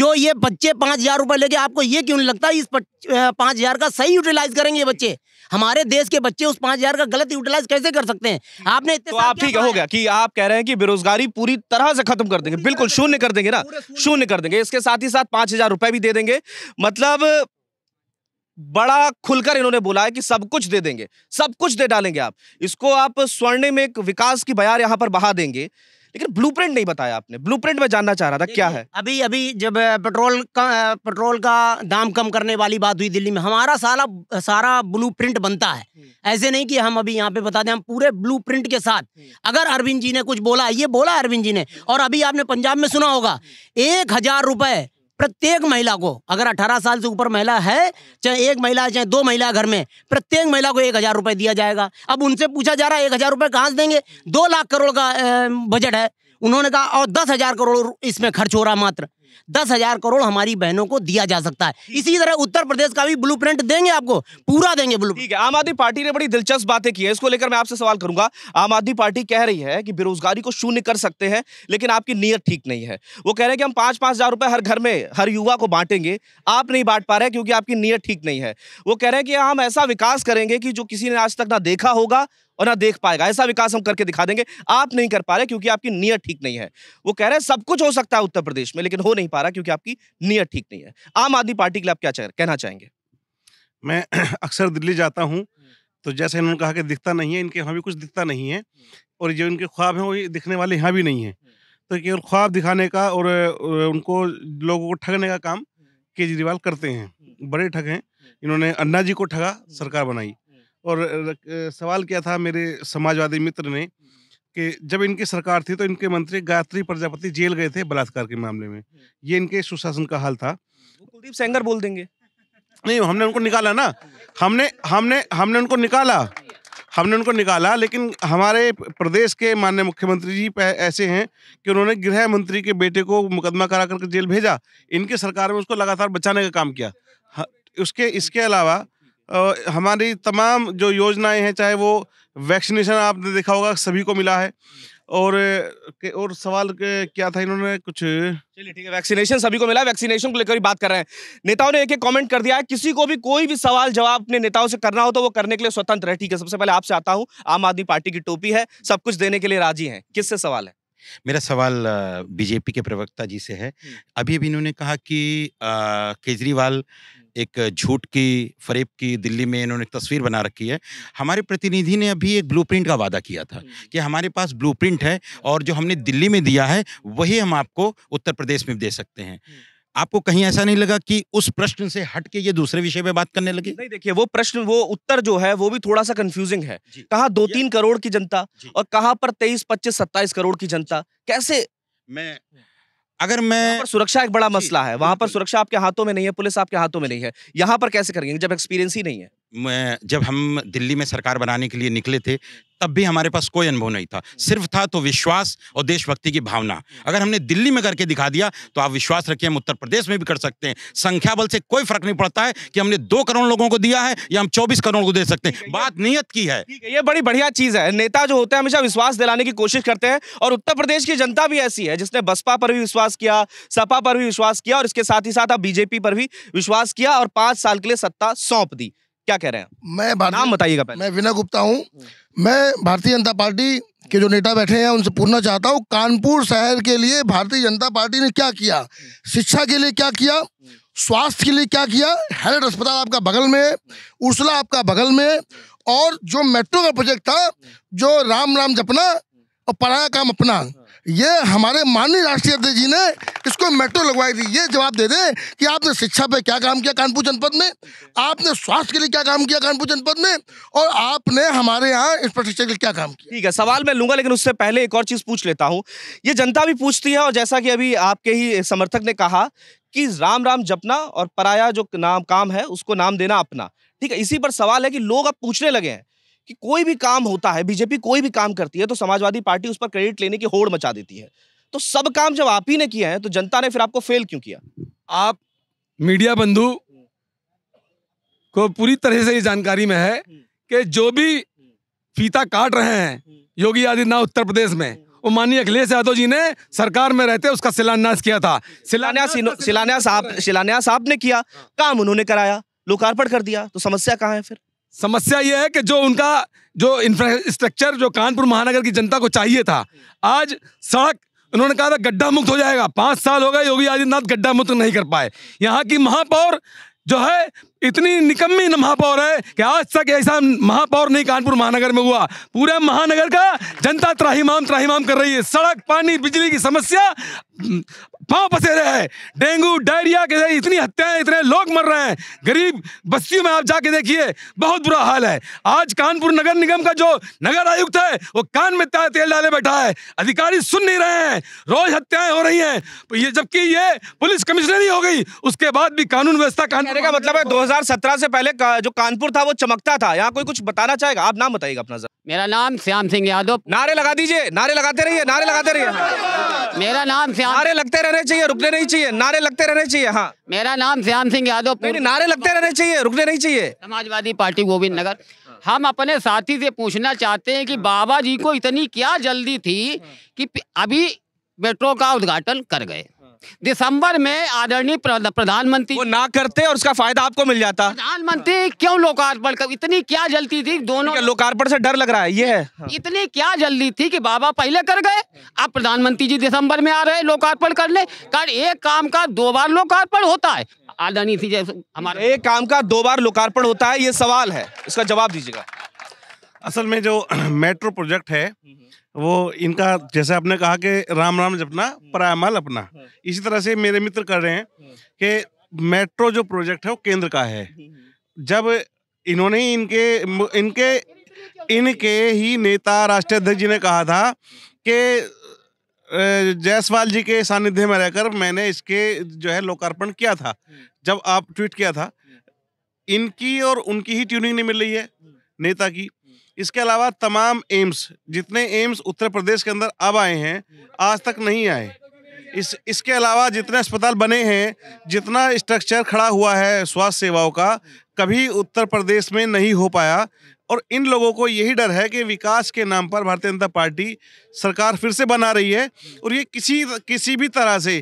जो ये बच्चे पांच हजार रुपए लेके आपको ये क्यों नहीं लगता है इस पांच हजार का सही यूटिलाइज करेंगे ये बच्चे हमारे देश के बच्चे उस पांच हजार का गलत यूटिलाइज कैसे कर सकते हैं हम्म। आपने तो आप ठीक हो गया कि आप कह रहे हैं कि बेरोजगारी पूरी तरह से खत्म कर देंगे बिल्कुल शून्य कर देंगे ना शून्य कर देंगे इसके साथ ही साथ पांच हजार रुपए भी दे देंगे मतलब बड़ा खुलकर इन्होंने बोला है कि सब कुछ दे देंगे सब कुछ दे डालेंगे आप इसको आप स्वर्णिम एक विकास की बयार यहां पर बहा देंगे लेकिन ब्लूप्रिंट नहीं बताया आपने ब्लूप्रिंट में जानना चाह रहा था क्या है अभी अभी जब पेट्रोल का पेट्रोल का दाम कम करने वाली बात हुई दिल्ली में हमारा सारा सारा प्रिंट बनता है हम्म। ऐसे नहीं कि हम अभी यहाँ पे बता दें हम पूरे प्रिंट के साथ हम्म। अगर अरविंद जी ने कुछ बोला ये बोला अरविंद जी ने हम्म। और अभी आपने पंजाब में सुना होगा एक हजार रुपए प्रत्येक महिला को अगर 18 साल से ऊपर महिला है चाहे एक महिला चाहे दो महिला घर में प्रत्येक महिला को एक हज़ार रुपए दिया जाएगा अब उनसे पूछा जा रहा है एक हज़ार रुपए कहां से देंगे दो लाख करोड़ का बजट है उन्होंने कहा और दस हज़ार करोड़ इसमें खर्च हो रहा मात्र दस हजार करोड़ हमारी बहनों को दिया जा सकता है इसी तरह उत्तर प्रदेश का भी ब्लू देंगे आपको पूरा देंगे ब्लू ठीक है आम आदमी पार्टी ने बड़ी दिलचस्प बातें की है इसको लेकर मैं आपसे सवाल करूंगा आम आदमी पार्टी कह रही है कि बेरोजगारी को शून्य कर सकते हैं लेकिन आपकी नीयत ठीक नहीं है वो कह रहे हैं कि हम पांच पांच हजार रुपए हर घर में हर युवा को बांटेंगे आप नहीं बांट पा रहे क्योंकि आपकी नीयत ठीक नहीं है वो कह रहे हैं कि हम ऐसा विकास करेंगे कि जो किसी ने आज तक ना देखा होगा और ना देख पाएगा ऐसा विकास हम करके दिखा देंगे आप नहीं कर पा रहे क्योंकि आपकी नीयत ठीक नहीं है वो कह रहे हैं सब कुछ हो सकता है उत्तर प्रदेश में लेकिन हो नहीं पा रहा क्योंकि आपकी नीयत ठीक नहीं है आम आदमी पार्टी के लिए आप क्या कहना चाहेंगे मैं अक्सर दिल्ली जाता हूँ हम्म। तो जैसे इन्होंने कहा कि दिखता नहीं है इनके यहाँ भी कुछ दिखता नहीं है हम्म। और जो इनके ख्वाब हैं वो दिखने वाले यहाँ भी नहीं है हम्म। तो केवल ख्वाब दिखाने का और उनको लोगों को ठगने का काम केजरीवाल करते हैं बड़े ठग हैं इन्होंने अन्ना जी को ठगा सरकार बनाई और सवाल किया था मेरे समाजवादी मित्र ने कि जब इनकी सरकार थी तो इनके मंत्री गायत्री प्रजापति जेल गए थे बलात्कार के मामले में ये इनके सुशासन का हाल था कुलदीप सेंगर बोल देंगे नहीं हमने उनको निकाला ना हमने हमने हमने उनको निकाला हमने उनको निकाला लेकिन हमारे प्रदेश के माननीय मुख्यमंत्री जी ऐसे हैं कि उन्होंने गृह मंत्री के बेटे को मुकदमा करा करके जेल भेजा इनकी सरकार में उसको लगातार बचाने का काम किया उसके इसके अलावा हमारी तमाम जो योजनाएं हैं चाहे वो वैक्सीनेशन आपने देखा होगा सभी को मिला है और और सवाल क्या था इन्होंने कुछ चलिए ठीक है वैक्सीनेशन सभी को मिला वैक्सीनेशन को लेकर ही बात कर रहे हैं नेताओं ने एक एक कमेंट कर दिया है किसी को भी कोई भी सवाल जवाब अपने नेताओं से करना हो तो वो करने के लिए स्वतंत्र है ठीक है सबसे पहले आपसे आता हूँ आम आदमी पार्टी की टोपी है सब कुछ देने के लिए राजी है किससे सवाल है मेरा सवाल बीजेपी के प्रवक्ता जी से है हम्म। अभी अभी इन्होंने कहा कि केजरीवाल एक झूठ की फरेब की दिल्ली में इन्होंने एक तस्वीर बना रखी है हमारे प्रतिनिधि ने अभी एक ब्लूप्रिंट का वादा किया था कि हमारे पास ब्लूप्रिंट है और जो हमने दिल्ली में दिया है वही हम आपको उत्तर प्रदेश में दे सकते हैं आपको कहीं ऐसा नहीं लगा कि उस प्रश्न से हट के ये दूसरे विषय पे बात करने लगे नहीं देखिए वो प्रश्न वो उत्तर जो है वो भी थोड़ा सा कंफ्यूजिंग है कहा दो तीन करोड़ की जनता और कहा पर तेईस पच्चीस सत्ताईस करोड़ की जनता कैसे मैं अगर मैं सुरक्षा एक बड़ा मसला है वहां पर सुरक्षा आपके हाथों में नहीं है पुलिस आपके हाथों में नहीं है यहाँ पर कैसे करेंगे जब एक्सपीरियंस ही नहीं है जब हम दिल्ली में सरकार बनाने के लिए निकले थे तब भी हमारे पास कोई अनुभव नहीं था सिर्फ था तो विश्वास और देशभक्ति की भावना अगर हमने दिल्ली में करके दिखा दिया तो आप विश्वास रखिए हम उत्तर प्रदेश में भी कर सकते हैं संख्या बल से कोई फर्क नहीं पड़ता है कि हमने दो करोड़ लोगों को दिया है या हम चौबीस करोड़ को दे सकते हैं बात नियत की है ये बड़ी बढ़िया चीज है नेता जो होते हैं हमेशा विश्वास दिलाने की कोशिश करते हैं और उत्तर प्रदेश की जनता भी ऐसी है जिसने बसपा पर भी विश्वास किया सपा पर भी विश्वास किया और इसके साथ ही साथ अब बीजेपी पर भी विश्वास किया और पांच साल के लिए सत्ता सौंप दी क्या कह रहे हैं मैं नाम बताइएगा पहले मैं विनय गुप्ता हूँ हम्म। मैं भारतीय जनता पार्टी के जो नेता बैठे हैं उनसे पूछना चाहता हूँ कानपुर शहर के लिए भारतीय जनता पार्टी ने क्या किया हम्म। शिक्षा के लिए क्या किया हम्म। स्वास्थ्य के लिए क्या किया हेल्थ अस्पताल आपका बगल में उर्सला आपका बगल में और जो मेट्रो का प्रोजेक्ट था जो राम राम जपना और पढ़ाया काम अपना ये हमारे माननीय राष्ट्रीय अध्यक्ष जी ने इसको मेट्रो लगवाई थी ये जवाब दे दें कि आपने शिक्षा पे क्या काम किया कानपुर जनपद में आपने स्वास्थ्य के लिए क्या काम किया कानपुर जनपद में और आपने हमारे यहाँ इंफ्रास्ट्रक्चर के लिए क्या काम किया ठीक है सवाल मैं लूंगा लेकिन उससे पहले एक और चीज़ पूछ लेता हूँ ये जनता भी पूछती है और जैसा कि अभी आपके ही समर्थक ने कहा कि राम राम जपना और पराया जो नाम काम है उसको नाम देना अपना ठीक है इसी पर सवाल है कि लोग अब पूछने लगे हैं कि कोई भी काम होता है बीजेपी कोई भी काम करती है तो समाजवादी पार्टी उस पर क्रेडिट लेने की होड़ मचा देती है तो सब काम जब आप ही ने किया है तो जनता ने फिर आपको फेल क्यों किया आप मीडिया बंधु को पूरी तरह से ये जानकारी में है कि जो भी फीता काट रहे हैं योगी आदित्यनाथ उत्तर प्रदेश में वो माननीय अखिलेश यादव जी ने सरकार में रहते उसका शिलान्यास किया था शिलान्यास शिलान्यास आप शिलान्यास आपने किया काम उन्होंने कराया लोकार्पण कर दिया तो समस्या कहाँ है फिर समस्या ये है कि जो उनका जो इंफ्रास्ट्रक्चर जो कानपुर महानगर की जनता को चाहिए था आज सड़क उन्होंने कहा था गड्ढा मुक्त हो जाएगा पाँच साल हो गए योगी आदित्यनाथ गड्ढा मुक्त नहीं कर पाए यहाँ की महापौर जो है इतनी निकम्मी महापौर है कि आज तक ऐसा महापौर नहीं कानपुर महानगर में हुआ पूरे महानगर का जनता त्राहीमाम त्राहीमाम कर रही है सड़क पानी बिजली की समस्या पांव पसेरे हैं डेंगू डायरिया के इतनी हत्याएं इतने लोग मर रहे हैं गरीब बस्तियों में आप जाके देखिए बहुत बुरा हाल है आज कानपुर नगर निगम का जो नगर आयुक्त है वो कान में तेल डाले बैठा है अधिकारी सुन नहीं रहे हैं रोज हत्याएं हो रही है ये जबकि ये पुलिस कमिश्नर ही हो गई उसके बाद भी कानून व्यवस्था कानपुर का मतलब है सत्रह से पहले जो कानपुर था वो चमकता था यहाँ कोई कुछ बताना चाहेगा आप नाम बताइएगा अपना मेरा नाम श्याम सिंह यादव नारे लगा दीजिए नारे लगाते रहिए नारे लगाते रहिए मेरा नाम श्याम नारे लगते रहने चाहिए रुकने नहीं चाहिए नारे लगते रहने चाहिए हाँ मेरा नाम श्याम सिंह यादव नारे लगते रहने चाहिए रुकने नहीं चाहिए समाजवादी पार्टी गोविंद नगर हम अपने साथी से पूछना चाहते हैं कि बाबा जी को इतनी क्या जल्दी थी कि अभी मेट्रो का उद्घाटन कर गए दिसंबर में आदरणीय प्रधानमंत्री वो ना करते और उसका फायदा आपको मिल जाता प्रधानमंत्री क्यों लोकार्पण कर इतनी क्या जल्दी थी दोनों लोकार्पण से डर लग रहा है ये है हाँ। इतनी क्या जल्दी थी कि बाबा पहले कर गए अब प्रधानमंत्री जी दिसंबर में आ रहे लोकार्पण करने कर एक काम का दो बार लोकार्पण होता है आदरणीय थी जैसे हमारे एक काम का दो बार लोकार्पण होता है ये सवाल है इसका जवाब दीजिएगा असल में जो मेट्रो प्रोजेक्ट है हम्म। वो इनका जैसे आपने कहा कि राम राम जपना हम्म। परामल अपना हम्म। इसी तरह से मेरे मित्र कर रहे हैं हम्म। कि मेट्रो जो प्रोजेक्ट है वो केंद्र का है जब इन्होंने ही इनके इनके इनके ही नेता राष्ट्रीय अध्यक्ष जी ने कहा था कि जायसवाल जी के सानिध्य में रहकर मैंने इसके जो है लोकार्पण किया था जब आप ट्वीट किया था इनकी और उनकी ही ट्यूनिंग नहीं मिल रही है नेता की इसके अलावा तमाम एम्स जितने एम्स उत्तर प्रदेश के अंदर अब आए हैं आज तक नहीं आए इस इसके अलावा जितने अस्पताल बने हैं जितना स्ट्रक्चर खड़ा हुआ है स्वास्थ्य सेवाओं का कभी उत्तर प्रदेश में नहीं हो पाया और इन लोगों को यही डर है कि विकास के नाम पर भारतीय जनता पार्टी सरकार फिर से बना रही है और ये किसी किसी भी तरह से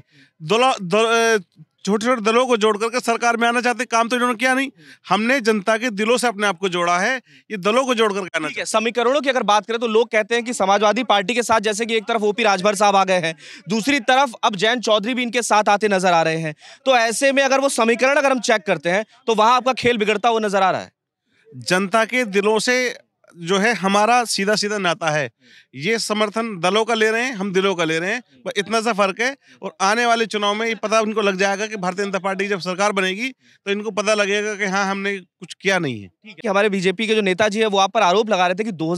छोटे छोटे दलों को जोड़ करके सरकार में आना चाहते काम तो इन्होंने किया नहीं हमने जनता के दिलों से अपने आप को जोड़ा है ये दलों को जोड़ करके आना समीकरणों की अगर बात करें तो लोग कहते हैं कि समाजवादी पार्टी के साथ जैसे कि एक तरफ ओपी राजभर साहब आ गए हैं दूसरी तरफ अब जैन चौधरी भी इनके साथ आते नजर आ रहे हैं तो ऐसे में अगर वो समीकरण अगर हम चेक करते हैं तो वहां आपका खेल बिगड़ता हुआ नजर आ रहा है जनता के दिलों से जो है हमारा सीधा सीधा नाता है हम्म। ये समर्थन दलों का ले रहे हैं हम दिलों का ले रहे हैं हम्म। पर इतना सा फर्क है हम्म। और आने वाले चुनाव में ये पता उनको लग जाएगा कि भारतीय जनता पार्टी जब सरकार बनेगी तो इनको पता लगेगा कि हाँ हमने कुछ किया नहीं है कि हमारे बीजेपी के जो नेताजी है वो आप पर आरोप लगा रहे थे कि दो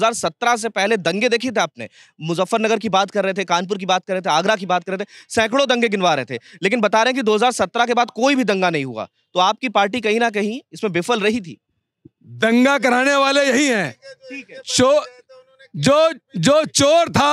से पहले दंगे देखे थे आपने मुजफ्फरनगर की बात कर रहे थे कानपुर की बात कर रहे थे आगरा की बात कर रहे थे सैकड़ों दंगे गिनवा रहे थे लेकिन बता रहे हैं कि दो के बाद कोई भी दंगा नहीं हुआ तो आपकी पार्टी कहीं ना कहीं इसमें विफल रही थी दंगा कराने वाले यही हैं जो जो जो चोर था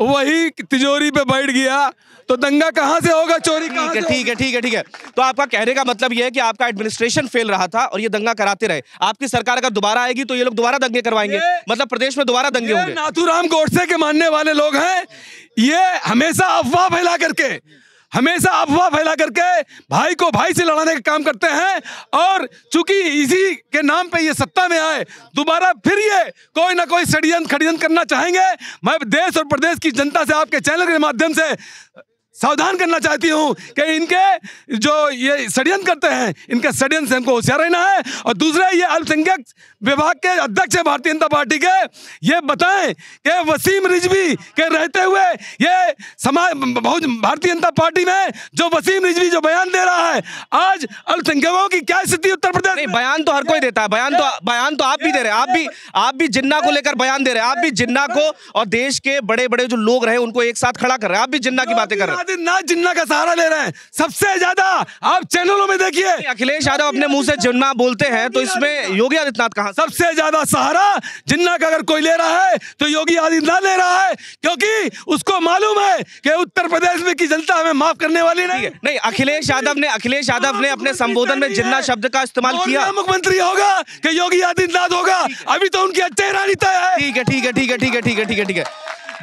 वही तिजोरी पे बैठ गया तो दंगा कहाँ से होगा चोरी ठीक है ठीक है ठीक है ठीक है तो आपका कहने का मतलब यह है कि आपका एडमिनिस्ट्रेशन फेल रहा था और ये दंगा कराते रहे आपकी सरकार अगर दोबारा आएगी तो ये लोग दोबारा दंगे करवाएंगे मतलब प्रदेश में दोबारा दंगे होंगे नाथूराम गोडसे के मानने वाले लोग हैं ये हमेशा अफवाह फैला करके हमेशा अफवाह फैला करके भाई को भाई से लड़ाने का काम करते हैं और चूंकि इसी के नाम पे ये सत्ता में आए दोबारा फिर ये कोई ना कोई षडयंत्र खड़ियंत करना चाहेंगे मैं देश और प्रदेश की जनता से आपके चैनल के माध्यम से सावधान करना चाहती हूँ कि इनके जो ये षड्यंत्र करते हैं इनके षड्यंत्र से हमको होशियार रहना है और दूसरा ये अल्पसंख्यक विभाग के अध्यक्ष है भारतीय जनता पार्टी के ये बताएं कि वसीम रिजवी के रहते हुए ये समाज बहुत भारतीय जनता पार्टी में जो वसीम रिजवी जो बयान दे रहा है आज अल्पसंख्यकों की क्या स्थिति उत्तर प्रदेश बयान तो हर कोई देता है बयान तो बयान तो आप भी दे रहे हैं आप भी आप भी जिन्ना को लेकर बयान दे रहे हैं आप भी जिन्ना को और देश के बड़े बड़े जो लोग रहे उनको एक साथ खड़ा कर रहे हैं आप भी जिन्ना की बातें कर रहे हैं ना जिन्ना का सहारा ले रहे हैं सबसे ज्यादा आप चैनलों में देखिए अखिलेश यादव अपने मुंह से जिन्ना बोलते हैं तो इसमें योगी आदित्यनाथ कहा सबसे ज्यादा सहारा जिन्ना का अगर कोई ले रहा है तो योगी आदित्यनाथ ले रहा है क्योंकि उसको मालूम है कि उत्तर प्रदेश में की जनता हमें माफ करने वाली नहीं है नहीं अखिलेश यादव ने अखिलेश यादव ने अपने संबोधन में जिन्ना शब्द का इस्तेमाल किया मुख्यमंत्री होगा कि योगी आदित्यनाथ होगा अभी तो उनकी अच्छे रानी तय है ठीक है ठीक है ठीक है ठीक है ठीक है ठीक है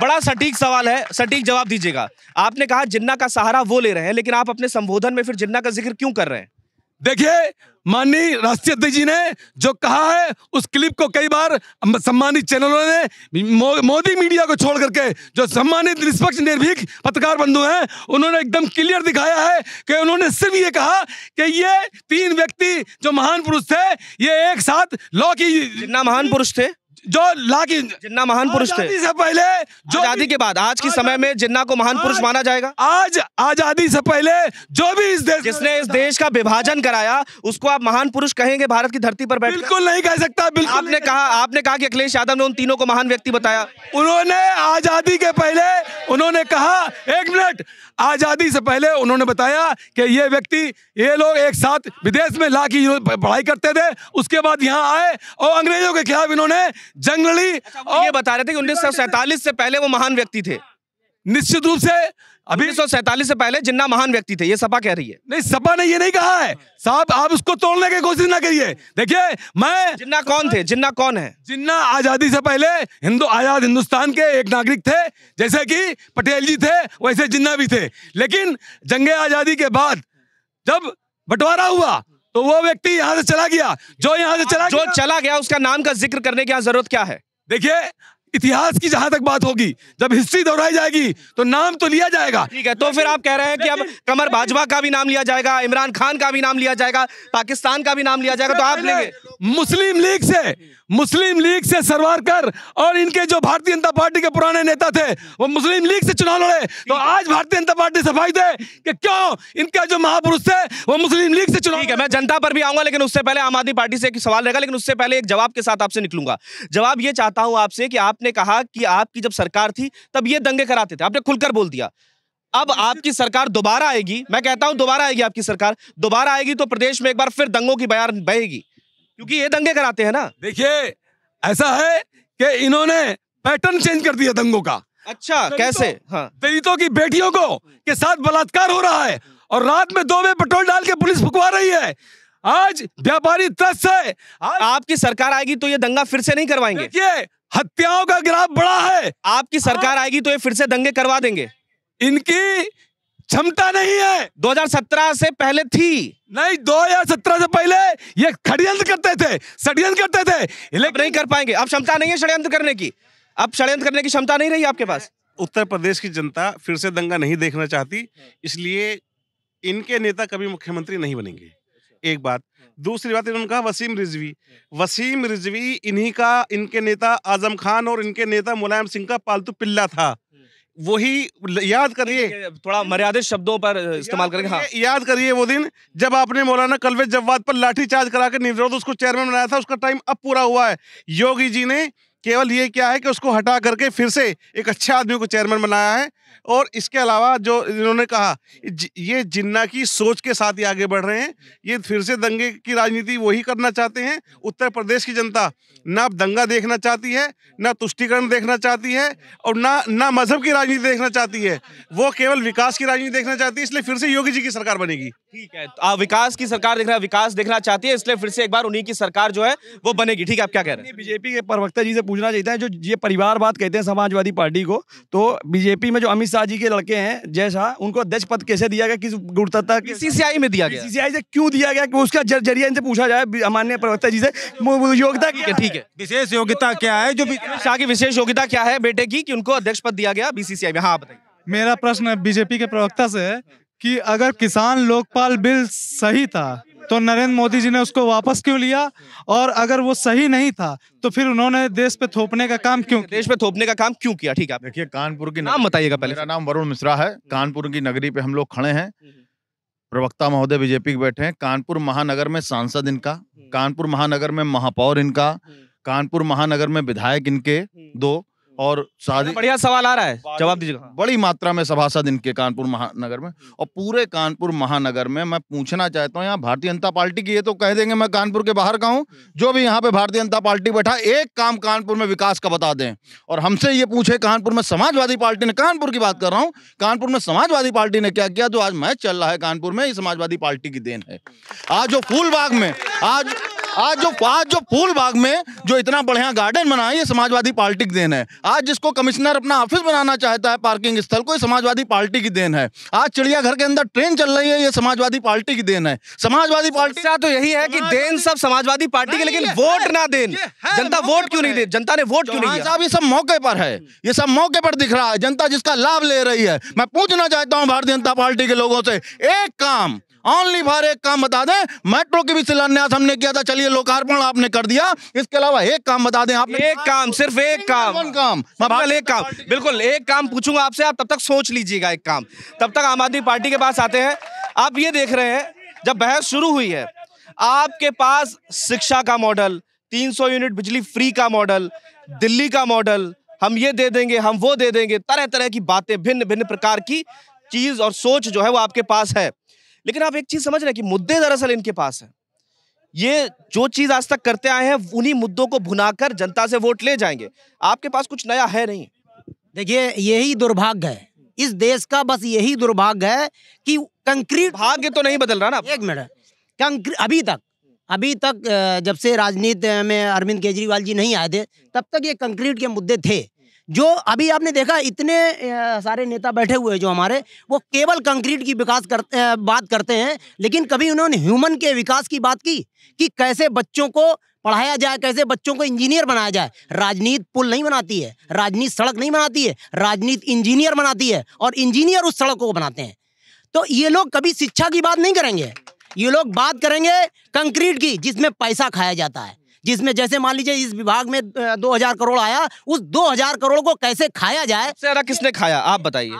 बड़ा सटीक सवाल है सटीक जवाब दीजिएगा आपने कहा जिन्ना का सहारा वो ले रहे हैं लेकिन आप अपने संबोधन में फिर जिन्ना का जिक्र क्यों कर रहे हैं देखिए माननीय राष्ट्रीय अध्यक्ष जी ने जो कहा है उस क्लिप को कई बार सम्मानित चैनलों ने मोदी मीडिया को छोड़ करके जो सम्मानित निष्पक्ष निर्भीक पत्रकार बंधु हैं उन्होंने एकदम क्लियर दिखाया है कि उन्होंने सिर्फ ये कहा कि ये तीन व्यक्ति जो महान पुरुष थे ये एक साथ लॉ की जिन्ना महान पुरुष थे जो लाकिन जिन्ना महान पुरुष थे से पहले जो आजादी के बाद आज के समय में जिन्ना को महान पुरुष माना जाएगा आज आजादी से पहले जो भी इस देश जिसने इस देश का विभाजन कराया उसको आप महान पुरुष कहेंगे भारत की धरती पर बैठ बिल्कुल नहीं कह सकता बिल्कुल आपने कहा आपने कहा कि अखिलेश यादव ने उन तीनों को महान व्यक्ति बताया उन्होंने आजादी के पहले उन्होंने कहा एक मिनट आजादी से पहले उन्होंने बताया कि ये व्यक्ति ये लोग एक साथ विदेश में ला की पढ़ाई करते थे उसके बाद यहाँ आए और अंग्रेजों के खिलाफ इन्होंने जंगली अच्छा, और ये बता रहे थे कि उन्नीस से पहले वो महान व्यक्ति थे निश्चित रूप से अभी सैतालीस से पहले जिन्ना महान व्यक्ति थे ये सपा कह रही है नहीं सपा ने ये नहीं कहा है साहब आप उसको तोड़ने की कोशिश ना करिए देखिए मैं जिन्ना कौन थे जिन्ना कौन है जिन्ना आजादी से पहले हिंदू आजाद हिंदुस्तान के एक नागरिक थे जैसे कि पटेल जी थे वैसे जिन्ना भी थे लेकिन जंगे आजादी के बाद जब बंटवारा हुआ तो वो व्यक्ति यहाँ से चला गया जो यहाँ से चला जो चला गया उसका नाम का जिक्र करने की जरूरत क्या है देखिए इतिहास की जहां तक बात होगी जब हिस्ट्री दोहराई जाएगी तो नाम तो लिया जाएगा ठीक है तो फिर आप कह रहे हैं कि अब कमर बाजवा का भी नाम लिया जाएगा इमरान खान का भी नाम लिया जाएगा पाकिस्तान का भी नाम लिया जाएगा तो आप लेंगे मुस्लिम लीग से मुस्लिम लीग से सरवार कर और इनके जो भारतीय जनता पार्टी के पुराने नेता थे वो मुस्लिम लीग से चुनाव लड़े तो आज भारतीय जनता पार्टी सफाई दे कि क्यों इनका जो महापुरुष थे वो मुस्लिम लीग से चुनाव मैं जनता पर भी आऊंगा लेकिन उससे पहले आम आदमी पार्टी से एक सवाल रहेगा लेकिन उससे पहले एक जवाब के साथ आपसे निकलूंगा जवाब ये चाहता हूं आपसे कि आपने कहा कि आपकी जब सरकार थी तब ये दंगे कराते थे आपने खुलकर बोल दिया अब आपकी सरकार दोबारा आएगी मैं कहता हूं दोबारा आएगी आपकी सरकार दोबारा आएगी तो प्रदेश में एक बार फिर दंगों की बयान बहेगी क्योंकि ये दंगे कराते हैं ना देखिए ऐसा है कि इन्होंने पैटर्न चेंज कर दिया दंगों का अच्छा तो कैसे तो- हाँ दलितों की बेटियों को के साथ बलात्कार हो रहा है और रात में दो बजे पेट्रोल डाल के पुलिस फुकवा रही है आज व्यापारी त्रस्त है आपकी सरकार आएगी तो ये दंगा फिर से नहीं करवाएंगे देखिए हत्याओं का ग्राफ बड़ा है आपकी सरकार आएगी तो ये फिर से दंगे करवा देंगे इनकी क्षमता नहीं है 2017 से पहले थी नहीं दो हजार सत्रह से पहले ये षडयंत्र करते थे षडयंत्र करते थे लेकिन नहीं कर पाएंगे अब क्षमता नहीं है षडयंत्र करने की अब षडयंत्र करने की क्षमता नहीं रही आपके पास उत्तर प्रदेश की जनता फिर से दंगा नहीं देखना चाहती इसलिए इनके नेता कभी मुख्यमंत्री नहीं बनेंगे एक बात दूसरी बात इन्होंने कहा वसीम रिजवी वसीम रिजवी इन्हीं का इनके नेता आजम खान और इनके नेता मुलायम सिंह का पालतू पिल्ला था वही याद करिए थोड़ा मर्यादित शब्दों पर इस्तेमाल करेंगे हाँ याद करिए वो दिन जब आपने मौलाना कलवे जवाद पर लाठी चार्ज करा के निर्विरोध उसको चेयरमैन बनाया था उसका टाइम अब पूरा हुआ है योगी जी ने केवल ये क्या है कि उसको हटा करके फिर से एक अच्छे आदमी को चेयरमैन बनाया है और इसके अलावा जो इन्होंने कहा ये जिन्ना की सोच के साथ ही आगे बढ़ रहे हैं ये फिर से दंगे की राजनीति वही करना चाहते हैं उत्तर प्रदेश की जनता ना दंगा देखना चाहती है ना तुष्टिकरण देखना चाहती है और ना ना मजहब की राजनीति देखना चाहती है वो केवल विकास की राजनीति देखना चाहती है इसलिए फिर से योगी जी की सरकार बनेगी ठीक है तो विकास की सरकार देख देखना विकास देखना चाहती है इसलिए फिर से एक बार उन्हीं की सरकार जो है वो बनेगी ठीक है आप क्या कह रहे हैं बीजेपी के प्रवक्ता जी से पूछना चाहते हैं जो ये परिवार बात कहते हैं समाजवादी पार्टी को तो बीजेपी में जो अमित शाह जी के लड़के हैं जय शाह उनको अध्यक्ष पद कैसे दिया गया किस गुणतत्ता की सीसीआई में दिया गया सीसीआई से क्यों दिया गया उसका जरिया इनसे पूछा जाए मान्य प्रवक्ता जी से योग्यता ठीक है विशेष योग्यता क्या है जो शाह की विशेष योग्यता क्या है बेटे की उनको अध्यक्ष पद दिया गया बीसीसीआई में हाँ बताइए मेरा प्रश्न बीजेपी के प्रवक्ता से है कि अगर किसान लोकपाल बिल सही था तो नरेंद्र मोदी जी ने उसको वापस क्यों लिया और अगर वो सही नहीं था तो फिर उन्होंने देश पे थोपने का काम क्यों देश पे थोपने का काम क्यों किया ठीक है देखिए कानपुर की नाम बताइएगा पहले मेरा नाम वरुण मिश्रा है कानपुर की नगरी पे हम लोग खड़े हैं हम्म। प्रवक्ता महोदय बीजेपी के बैठे हैं कानपुर महानगर में सांसद इनका हम्म। कानपुर महानगर में महापौर इनका हम्म। कानपुर महानगर में विधायक इनके दो और शादी बढ़िया सवाल आ रहा है जवाब दीजिएगा हाँ। बड़ी मात्रा में सभासद इनके कानपुर महानगर में और पूरे कानपुर महानगर में मैं पूछना चाहता हूँ यहाँ भारतीय जनता पार्टी की ये तो कह देंगे मैं कानपुर के बाहर का हूँ जो भी यहाँ पे भारतीय जनता पार्टी बैठा एक काम कानपुर में विकास का बता दें और हमसे ये पूछे कानपुर में समाजवादी पार्टी ने कानपुर की बात कर रहा हूँ कानपुर में समाजवादी पार्टी ने क्या किया जो आज मैच चल रहा है कानपुर में ये समाजवादी पार्टी की देन है आज जो फूलबाग में आज आज जो आज जो फूल बाग में जो इतना बढ़िया गार्डन बना है ये समाजवादी पार्टी की देन है आज जिसको कमिश्नर अपना ऑफिस बनाना चाहता है पार्किंग स्थल को ये समाजवादी पार्टी की देन है आज चिड़ियाघर के अंदर ट्रेन चल रही है ये समाजवादी पार्टी की देन है समाजवादी पार्टी तो यही है कि देन सब समाजवादी पार्टी के लेकिन वोट ना देन जनता वोट क्यों नहीं दे जनता ने वोट क्यों नहीं साहब ये सब मौके पर है ये सब मौके पर दिख रहा है जनता जिसका लाभ ले रही है मैं पूछना चाहता हूँ भारतीय जनता पार्टी के लोगों से एक काम ऑनली फॉर एक काम बता दें मेट्रो की भी शिलान्यास हमने किया था चलिए लोकार्पण आपने कर दिया इसके अलावा एक काम बता दें आपने एक काम सिर्फ एक काम काम बिल्कुल एक काम बिल्कुल एक काम पूछूंगा आपसे आप तब तक सोच लीजिएगा एक काम तब तक आम आदमी पार्टी के पास आते हैं आप ये देख रहे हैं जब बहस शुरू हुई है आपके पास शिक्षा का मॉडल 300 यूनिट बिजली फ्री का मॉडल दिल्ली का मॉडल हम ये दे देंगे हम वो दे देंगे तरह तरह की बातें भिन्न भिन्न प्रकार की चीज और सोच जो है वो आपके पास है लेकिन आप एक चीज समझ रहे कि मुद्दे दरअसल इनके पास है ये जो चीज आज तक करते आए हैं उन्हीं मुद्दों को भुनाकर जनता से वोट ले जाएंगे आपके पास कुछ नया है नहीं देखिए यही दुर्भाग्य है इस देश का बस यही दुर्भाग्य है कि कंक्रीट भाग्य तो नहीं बदल रहा ना एक मिनट कंक्रीट अभी तक अभी तक जब से राजनीति में अरविंद केजरीवाल जी नहीं आए थे तब तक ये कंक्रीट के मुद्दे थे जो अभी आपने देखा इतने सारे नेता बैठे हुए हैं जो हमारे वो केवल कंक्रीट की विकास करते बात करते हैं लेकिन कभी उन्होंने ह्यूमन के विकास की बात की कि कैसे बच्चों को पढ़ाया जाए कैसे बच्चों को इंजीनियर बनाया जाए राजनीति पुल नहीं बनाती है राजनीति सड़क नहीं बनाती है राजनीति इंजीनियर बनाती है और इंजीनियर उस सड़क को बनाते हैं तो ये लोग कभी शिक्षा की बात नहीं करेंगे ये लोग बात करेंगे कंक्रीट की जिसमें पैसा खाया जाता है जिसमें जैसे मान लीजिए इस विभाग में दो हजार करोड़ आया उस दो हजार करोड़ को कैसे खाया जाए ज्यादा किसने खाया आप बताइए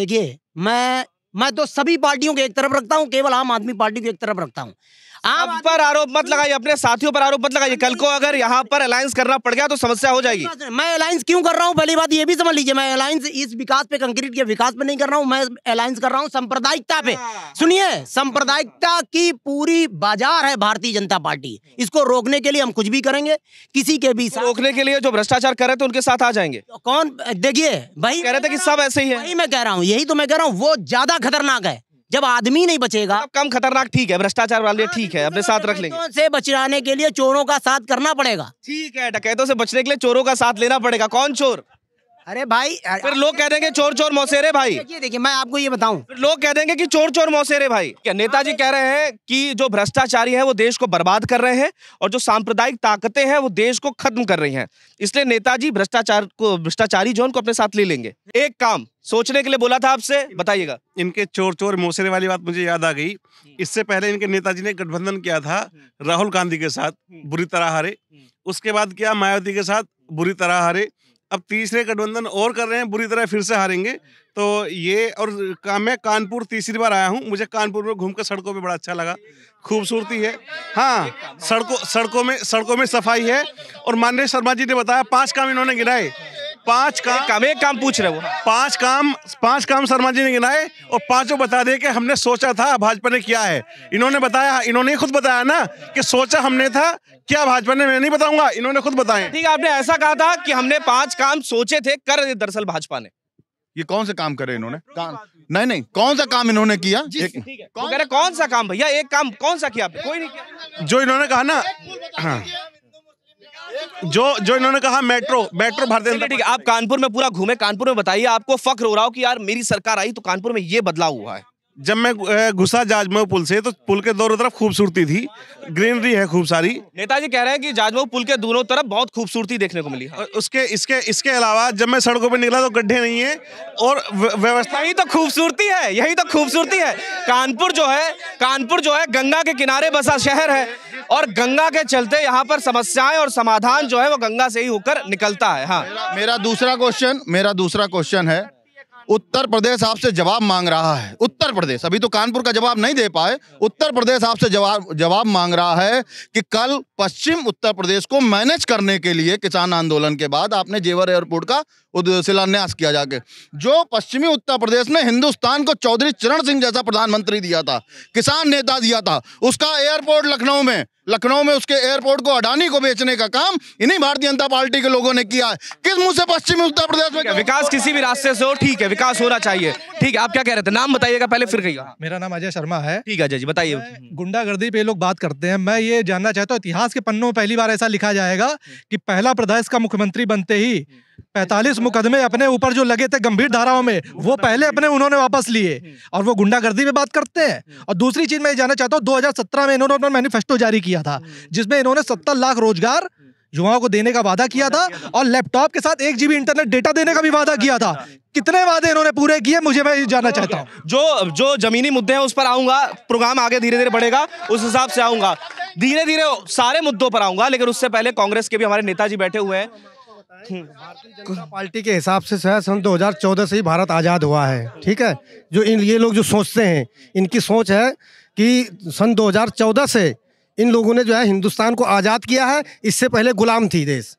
देखिए मैं मैं तो सभी पार्टियों को एक तरफ रखता हूँ केवल आम आदमी पार्टी को एक तरफ रखता हूँ आप पर आरोप मत लगाइए अपने साथियों पर आरोप मत लगाइए कल को अगर यहाँ पर अलायंस करना पड़ गया तो समस्या हो जाएगी मैं अलायंस क्यों कर रहा हूँ पहली बात ये भी समझ लीजिए मैं अलायंस इस विकास पे कंक्रीट के विकास पे नहीं कर रहा हूँ मैं अलायंस कर रहा हूँ सांप्रदायिकता पे हाँ। सुनिए सांप्रदायिकता की पूरी बाजार है भारतीय जनता पार्टी इसको रोकने के लिए हम कुछ भी करेंगे किसी के भी रोकने के लिए जो भ्रष्टाचार कर रहे थे उनके साथ आ जाएंगे कौन देखिए भाई कह रहे थे कि सब ऐसे ही है मैं कह रहा हूँ यही तो मैं कह रहा हूँ वो ज्यादा खतरनाक है जब आदमी नहीं बचेगा मतलब कम खतरनाक ठीक है भ्रष्टाचार वाले हाँ, ठीक तो है अपने साथ रख लेंगे से बचाने के लिए चोरों का साथ करना पड़ेगा ठीक है डकैतों से बचने के लिए चोरों का साथ लेना पड़ेगा कौन चोर अरे भाई अरे फिर लोग कह देंगे चोर चोर मौसेरे भाई देखिए देखिए मैं आपको ये बताऊं फिर लोग कह देंगे कि चोर चोर मौसेरे भाई क्या नेताजी कह रहे हैं कि जो भ्रष्टाचारी है वो देश को बर्बाद कर रहे हैं और जो सांप्रदायिक ताकतें हैं वो देश को खत्म कर रही हैं इसलिए नेताजी भ्रष्टाचार को भ्रष्टाचारी जो उनको अपने साथ ले लेंगे एक काम सोचने के लिए बोला था आपसे बताइएगा इनके चोर चोर मौसेरे वाली बात मुझे याद आ गई इससे पहले इनके नेताजी ने गठबंधन किया था राहुल गांधी के साथ बुरी तरह हारे उसके बाद क्या मायावती के साथ बुरी तरह हारे अब तीसरे गठबंधन और कर रहे हैं बुरी तरह फिर से हारेंगे तो ये और का, मैं कानपुर तीसरी बार आया हूँ मुझे कानपुर में घूम कर सड़कों पर बड़ा अच्छा लगा खूबसूरती है हाँ सड़कों सड़कों में सड़कों में सफाई है और माननीय शर्मा जी ने बताया पांच काम इन्होंने गिनाए पांच काम काम एक काम पूछ रहे हो हाँ। पांच काम पांच काम शर्मा जी ने गिनाए और पांचों बता दिए कि हमने सोचा था भाजपा ने किया है इन्होंने बताया इन्होंने खुद बताया ना कि सोचा हमने था क्या भाजपा ने मैं नहीं बताऊंगा इन्होंने खुद बताया ठीक है आपने ऐसा कहा था कि हमने पांच काम सोचे थे कर दरअसल भाजपा ने ये कौन से काम करे इन्होंने काम नहीं नहीं कौन सा काम इन्होंने किया एक, कौन, तो कौन सा काम भैया एक काम कौन सा किया कोई नहीं किया जो इन्होंने कहा ना हाँ जो जो इन्होंने कहा मेट्रो मेट्रो भारतीय जनता ठीक है आप कानपुर में पूरा घूमे कानपुर में बताइए आपको फक्र हो रहा हो कि यार मेरी सरकार आई तो कानपुर में ये बदलाव हुआ है जब मैं घुसा जाजमऊ पुल से तो पुल के दोनों तरफ खूबसूरती थी ग्रीनरी है खूब सारी नेताजी कह रहे हैं कि जाजमऊ पुल के दोनों तरफ बहुत खूबसूरती देखने को मिली हाँ। उसके इसके इसके अलावा जब मैं सड़कों पर निकला तो गड्ढे नहीं है और व्यवस्था यही तो खूबसूरती है यही तो खूबसूरती है कानपुर जो है कानपुर जो है गंगा के किनारे बसा शहर है और गंगा के चलते यहाँ पर समस्याएं और समाधान जो है वो गंगा से ही होकर निकलता है हाँ मेरा दूसरा क्वेश्चन मेरा दूसरा क्वेश्चन है उत्तर प्रदेश आपसे जवाब मांग रहा है उत्तर प्रदेश अभी तो कानपुर का जवाब नहीं दे पाए उत्तर प्रदेश आपसे जवाब जवाब मांग रहा है कि कल पश्चिम उत्तर प्रदेश को मैनेज करने के लिए किसान आंदोलन के बाद आपने जेवर एयरपोर्ट का शिलान्यास किया जाके जो पश्चिमी उत्तर प्रदेश ने हिंदुस्तान को चौधरी चरण सिंह जैसा प्रधानमंत्री दिया था किसान नेता दिया था उसका एयरपोर्ट लखनऊ में लखनऊ में उसके एयरपोर्ट को अडानी को बेचने का काम इन्हीं भारतीय जनता पार्टी के लोगों ने किया है किस मुंह से पश्चिमी उत्तर प्रदेश में विकास किसी भी रास्ते से हो ठीक है विकास होना चाहिए ठीक है आप क्या कह रहे थे नाम बताइएगा पहले फिर कहिएगा मेरा नाम अजय शर्मा है ठीक है अजय जी बताइए गुंडागर्दी पे लोग बात करते हैं मैं ये जानना चाहता हूँ इतिहास के पन्नों में पहली बार ऐसा लिखा जाएगा की पहला प्रदेश का मुख्यमंत्री बनते ही पैंतालीस मुकदमे अपने ऊपर जो लगे थे गंभीर धाराओं में वो पहले अपने उन्होंने वापस लिए हम्म। और वो गुंडागर्दी में बात करते हैं हम्म। और दूसरी चीज मैं जानना चाहता हूँ 2017 में इन्होंने अपना मैनिफेस्टो जारी किया था हम्म। जिसमें इन्होंने सत्तर लाख रोजगार युवाओं को देने का वादा किया था और लैपटॉप के साथ एक जीबी इंटरनेट डेटा देने का भी वादा किया था कितने वादे इन्होंने पूरे किए मुझे मैं जानना चाहता हूँ जो जो जमीनी मुद्दे हैं उस पर आऊंगा प्रोग्राम आगे धीरे धीरे बढ़ेगा उस हिसाब से आऊंगा धीरे धीरे सारे मुद्दों पर आऊंगा लेकिन उससे पहले कांग्रेस के भी हमारे नेताजी बैठे हुए हैं भारतीय जनता पार्टी के हिसाब से शायद सन 2014 से ही भारत आज़ाद हुआ है ठीक है जो इन ये लोग जो सोचते हैं इनकी सोच है कि सन 2014 से इन लोगों ने जो है हिंदुस्तान को आज़ाद किया है इससे पहले गुलाम थी देश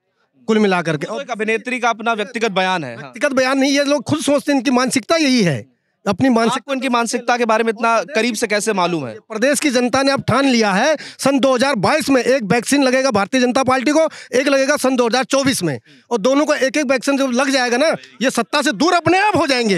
कुल मिलाकर के और तो अभिनेत्री का अपना व्यक्तिगत बयान है हाँ। व्यक्तिगत बयान नहीं ये लोग खुद सोचते हैं इनकी मानसिकता यही है अपनी मानसिक तो उनकी मानसिकता के बारे में इतना करीब से कैसे मालूम है प्रदेश की जनता ने अब ठान लिया है सन 2022 में एक वैक्सीन लगेगा भारतीय जनता पार्टी को एक लगेगा सन 2024 में और दोनों को एक एक वैक्सीन जब लग जाएगा ना ये सत्ता से दूर अपने आप हो जाएंगे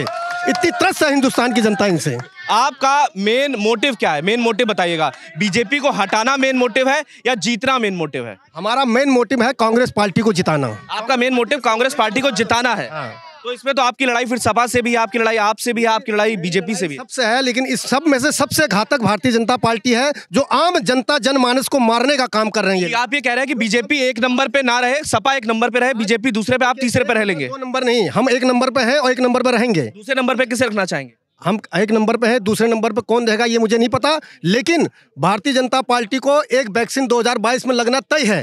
इतनी त्रस्त है हिंदुस्तान की जनता इनसे आपका मेन मोटिव क्या है मेन मोटिव बताइएगा बीजेपी को हटाना मेन मोटिव है या जीतना मेन मोटिव है हमारा मेन मोटिव है कांग्रेस पार्टी को जिताना आपका मेन मोटिव कांग्रेस पार्टी को जिताना है हाँ। तो इसमें तो आपकी लड़ाई फिर सपा से भी आपकी लड़ाई आपसे भी आपकी लड़ाई बीजेपी से भी सबसे है लेकिन इस सब में से सबसे घातक भारतीय जनता पार्टी है जो आम जनता जनमानस को मारने का काम कर रही है आप ये कह रहे हैं कि बीजेपी एक नंबर पे ना रहे सपा एक नंबर पे रहे हाँ, बीजेपी दूसरे पे आप तीसरे पे रह लेंगे दो नंबर नहीं हम एक नंबर पे है और एक नंबर पे रहेंगे दूसरे नंबर पे किसे रखना चाहेंगे हम एक नंबर पे है दूसरे नंबर पे कौन रहेगा ये मुझे नहीं पता लेकिन भारतीय जनता पार्टी को एक वैक्सीन दो में लगना तय है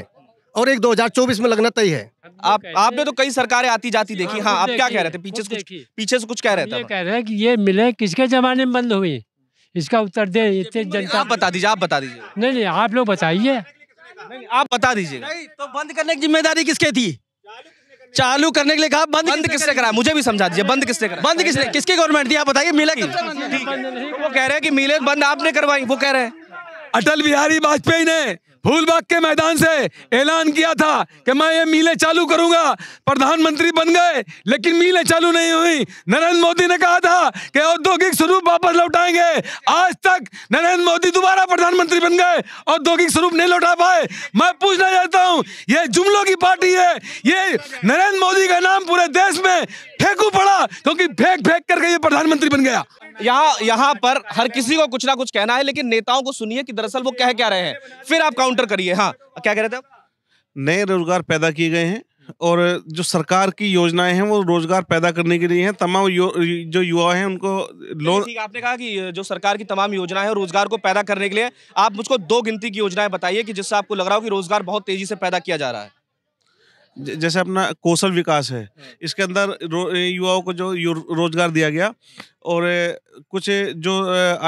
और एक 2024 में लगना तय है आप आपने तो कई सरकारें आती जाती हाँ, देखी हाँ आप क्या कह रहे थे पीछे से कुछ पीछे से कुछ कह रहे थे कह रहे हैं कि ये मिले किसके जमाने में बंद हुई इसका उत्तर दे इतने जनता आप बता दीजिए आप बता दीजिए नहीं नहीं आप लोग बताइए आप बता दीजिए तो बंद करने की जिम्मेदारी किसके थी चालू करने के लिए कहा बंद, बंद किसने करा मुझे भी समझा दीजिए बंद किसने करा बंद किसने किसकी गवर्नमेंट थी आप बताइए मिले कि वो कह रहे हैं कि मिले बंद आपने करवाई वो कह रहे हैं अटल बिहारी वाजपेयी ने फूलबाग के मैदान से ऐलान किया था कि मैं ये मीले चालू करूंगा प्रधानमंत्री बन गए लेकिन मीले चालू नहीं हुई नरेंद्र मोदी ने कहा था कि औद्योगिक स्वरूप वापस लौटाएंगे आज तक नरेंद्र मोदी दोबारा प्रधानमंत्री बन गए औद्योगिक स्वरूप नहीं लौटा पाए मैं पूछना चाहता हूँ ये जुमलों की पार्टी है ये नरेंद्र मोदी का नाम पूरे देश में फेंकू पड़ा क्योंकि फेंक फेंक करके ये प्रधानमंत्री बन गया यहाँ यहाँ पर हर किसी को कुछ ना कुछ कहना है लेकिन नेताओं को सुनिए कि दरअसल वो कह क्या रहे हैं फिर आप काउंटर करिए हाँ क्या कह रहे थे आप नए रोजगार पैदा किए गए हैं और जो सरकार की योजनाएं हैं वो रोजगार पैदा करने के लिए हैं तमाम यो, जो युवा हैं उनको लोन ठीक आपने कहा कि जो सरकार की तमाम योजनाएं हैं रोजगार को पैदा करने के लिए आप मुझको दो गिनती की योजनाएं बताइए कि जिससे आपको लग रहा हो कि रोजगार बहुत तेजी से पैदा किया जा रहा है जैसे अपना कौशल विकास है हाँ। इसके अंदर युवाओं को जो रोजगार दिया गया और कुछ जो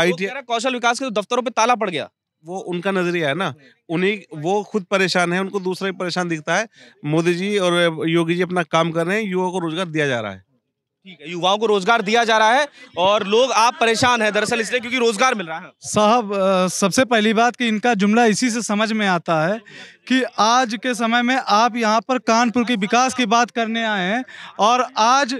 आई टी कौशल विकास के तो दफ्तरों पे ताला पड़ गया वो उनका नजरिया है ना हाँ। उन्हीं वो खुद परेशान है उनको दूसरा ही परेशान दिखता है मोदी जी और योगी जी अपना काम कर रहे हैं युवाओं को रोजगार दिया जा रहा है ठीक है युवाओं को रोजगार दिया जा रहा है और लोग आप परेशान हैं दरअसल इसलिए क्योंकि रोजगार मिल रहा है साहब सबसे पहली बात कि इनका जुमला इसी से समझ में आता है कि आज के समय में आप यहाँ पर कानपुर के विकास की बात करने आए हैं और आज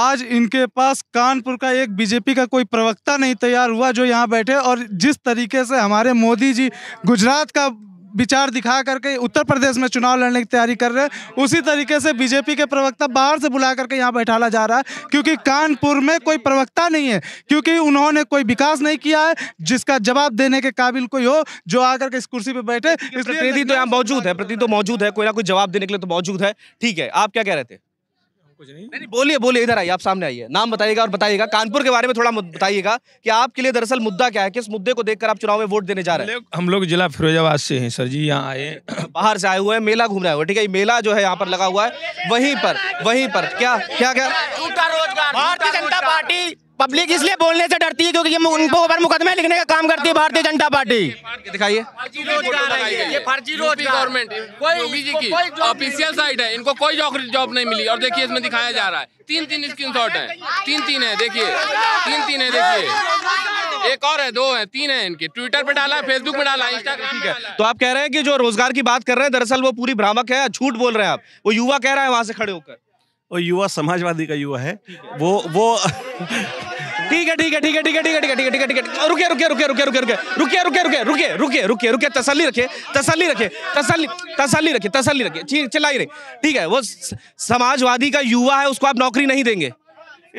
आज इनके पास कानपुर का एक बीजेपी का कोई प्रवक्ता नहीं तैयार हुआ जो यहाँ बैठे और जिस तरीके से हमारे मोदी जी गुजरात का विचार दिखा करके उत्तर प्रदेश में चुनाव लड़ने की तैयारी कर रहे हैं उसी तरीके से बीजेपी के प्रवक्ता बाहर से बुला करके यहाँ बैठाला जा रहा है क्योंकि कानपुर में कोई प्रवक्ता नहीं है क्योंकि उन्होंने कोई विकास नहीं किया है जिसका जवाब देने के काबिल कोई हो जो आकर के इस कुर्सी पर बैठे इसलिए तो यहाँ मौजूद है प्रति तो मौजूद है कोई ना कोई जवाब देने के लिए तो मौजूद है ठीक है आप क्या कह रहे थे कुछ नहीं नहीं बोलिए बोलिए इधर आइए आप सामने आइए नाम बताइएगा और बताइएगा कानपुर के बारे में थोड़ा बताइएगा कि आपके लिए दरअसल मुद्दा क्या है किस मुद्दे को देखकर आप चुनाव में वोट देने जा रहे हैं हम लोग जिला फिरोजाबाद से हैं सर जी यहाँ आए बाहर से आए हुए हैं मेला घूम रहे हुए ठीक है मेला जो है यहाँ पर लगा हुआ है वहीं पर वहीं पर क्या क्या क्या भारतीय जनता पार्टी पब्लिक इसलिए बोलने से डरती है क्योंकि उनको ऊपर मुकदमे लिखने का काम करती है भारतीय जनता पार्टी दिखाइए ये फर्जी रोज गवर्नमेंट योगी जी की ऑफिशियल साइट है इनको कोई जॉब नहीं मिली और देखिए इसमें दिखाया जा रहा है तीन तीन स्क्रीन शॉट है तीन तीन है देखिए तीन तीन है देखिए एक और है दो है तीन है इनके ट्विटर पे डाला है फेसबुक पे डाला इंस्टाग्राम ठीक है तो आप कह रहे हैं कि जो रोजगार की बात कर रहे हैं दरअसल वो पूरी भ्रामक है झूठ बोल रहे हैं आप वो युवा कह रहा है वहां से खड़े होकर और युवा समाजवादी का युवा है वो वो ठीक है ठीक है ठीक है ठीक है ठीक है ठीक है ठीक है ठीक है रुके रुके रुके रुके रुके रुके रुके रुके रुके रुके रुके रुके रुके तसली रखे तसली रखे तसली तसली रखे तसली रखे ठीक चला रही ठीक है वो समाजवादी का युवा है उसको आप नौकरी नहीं देंगे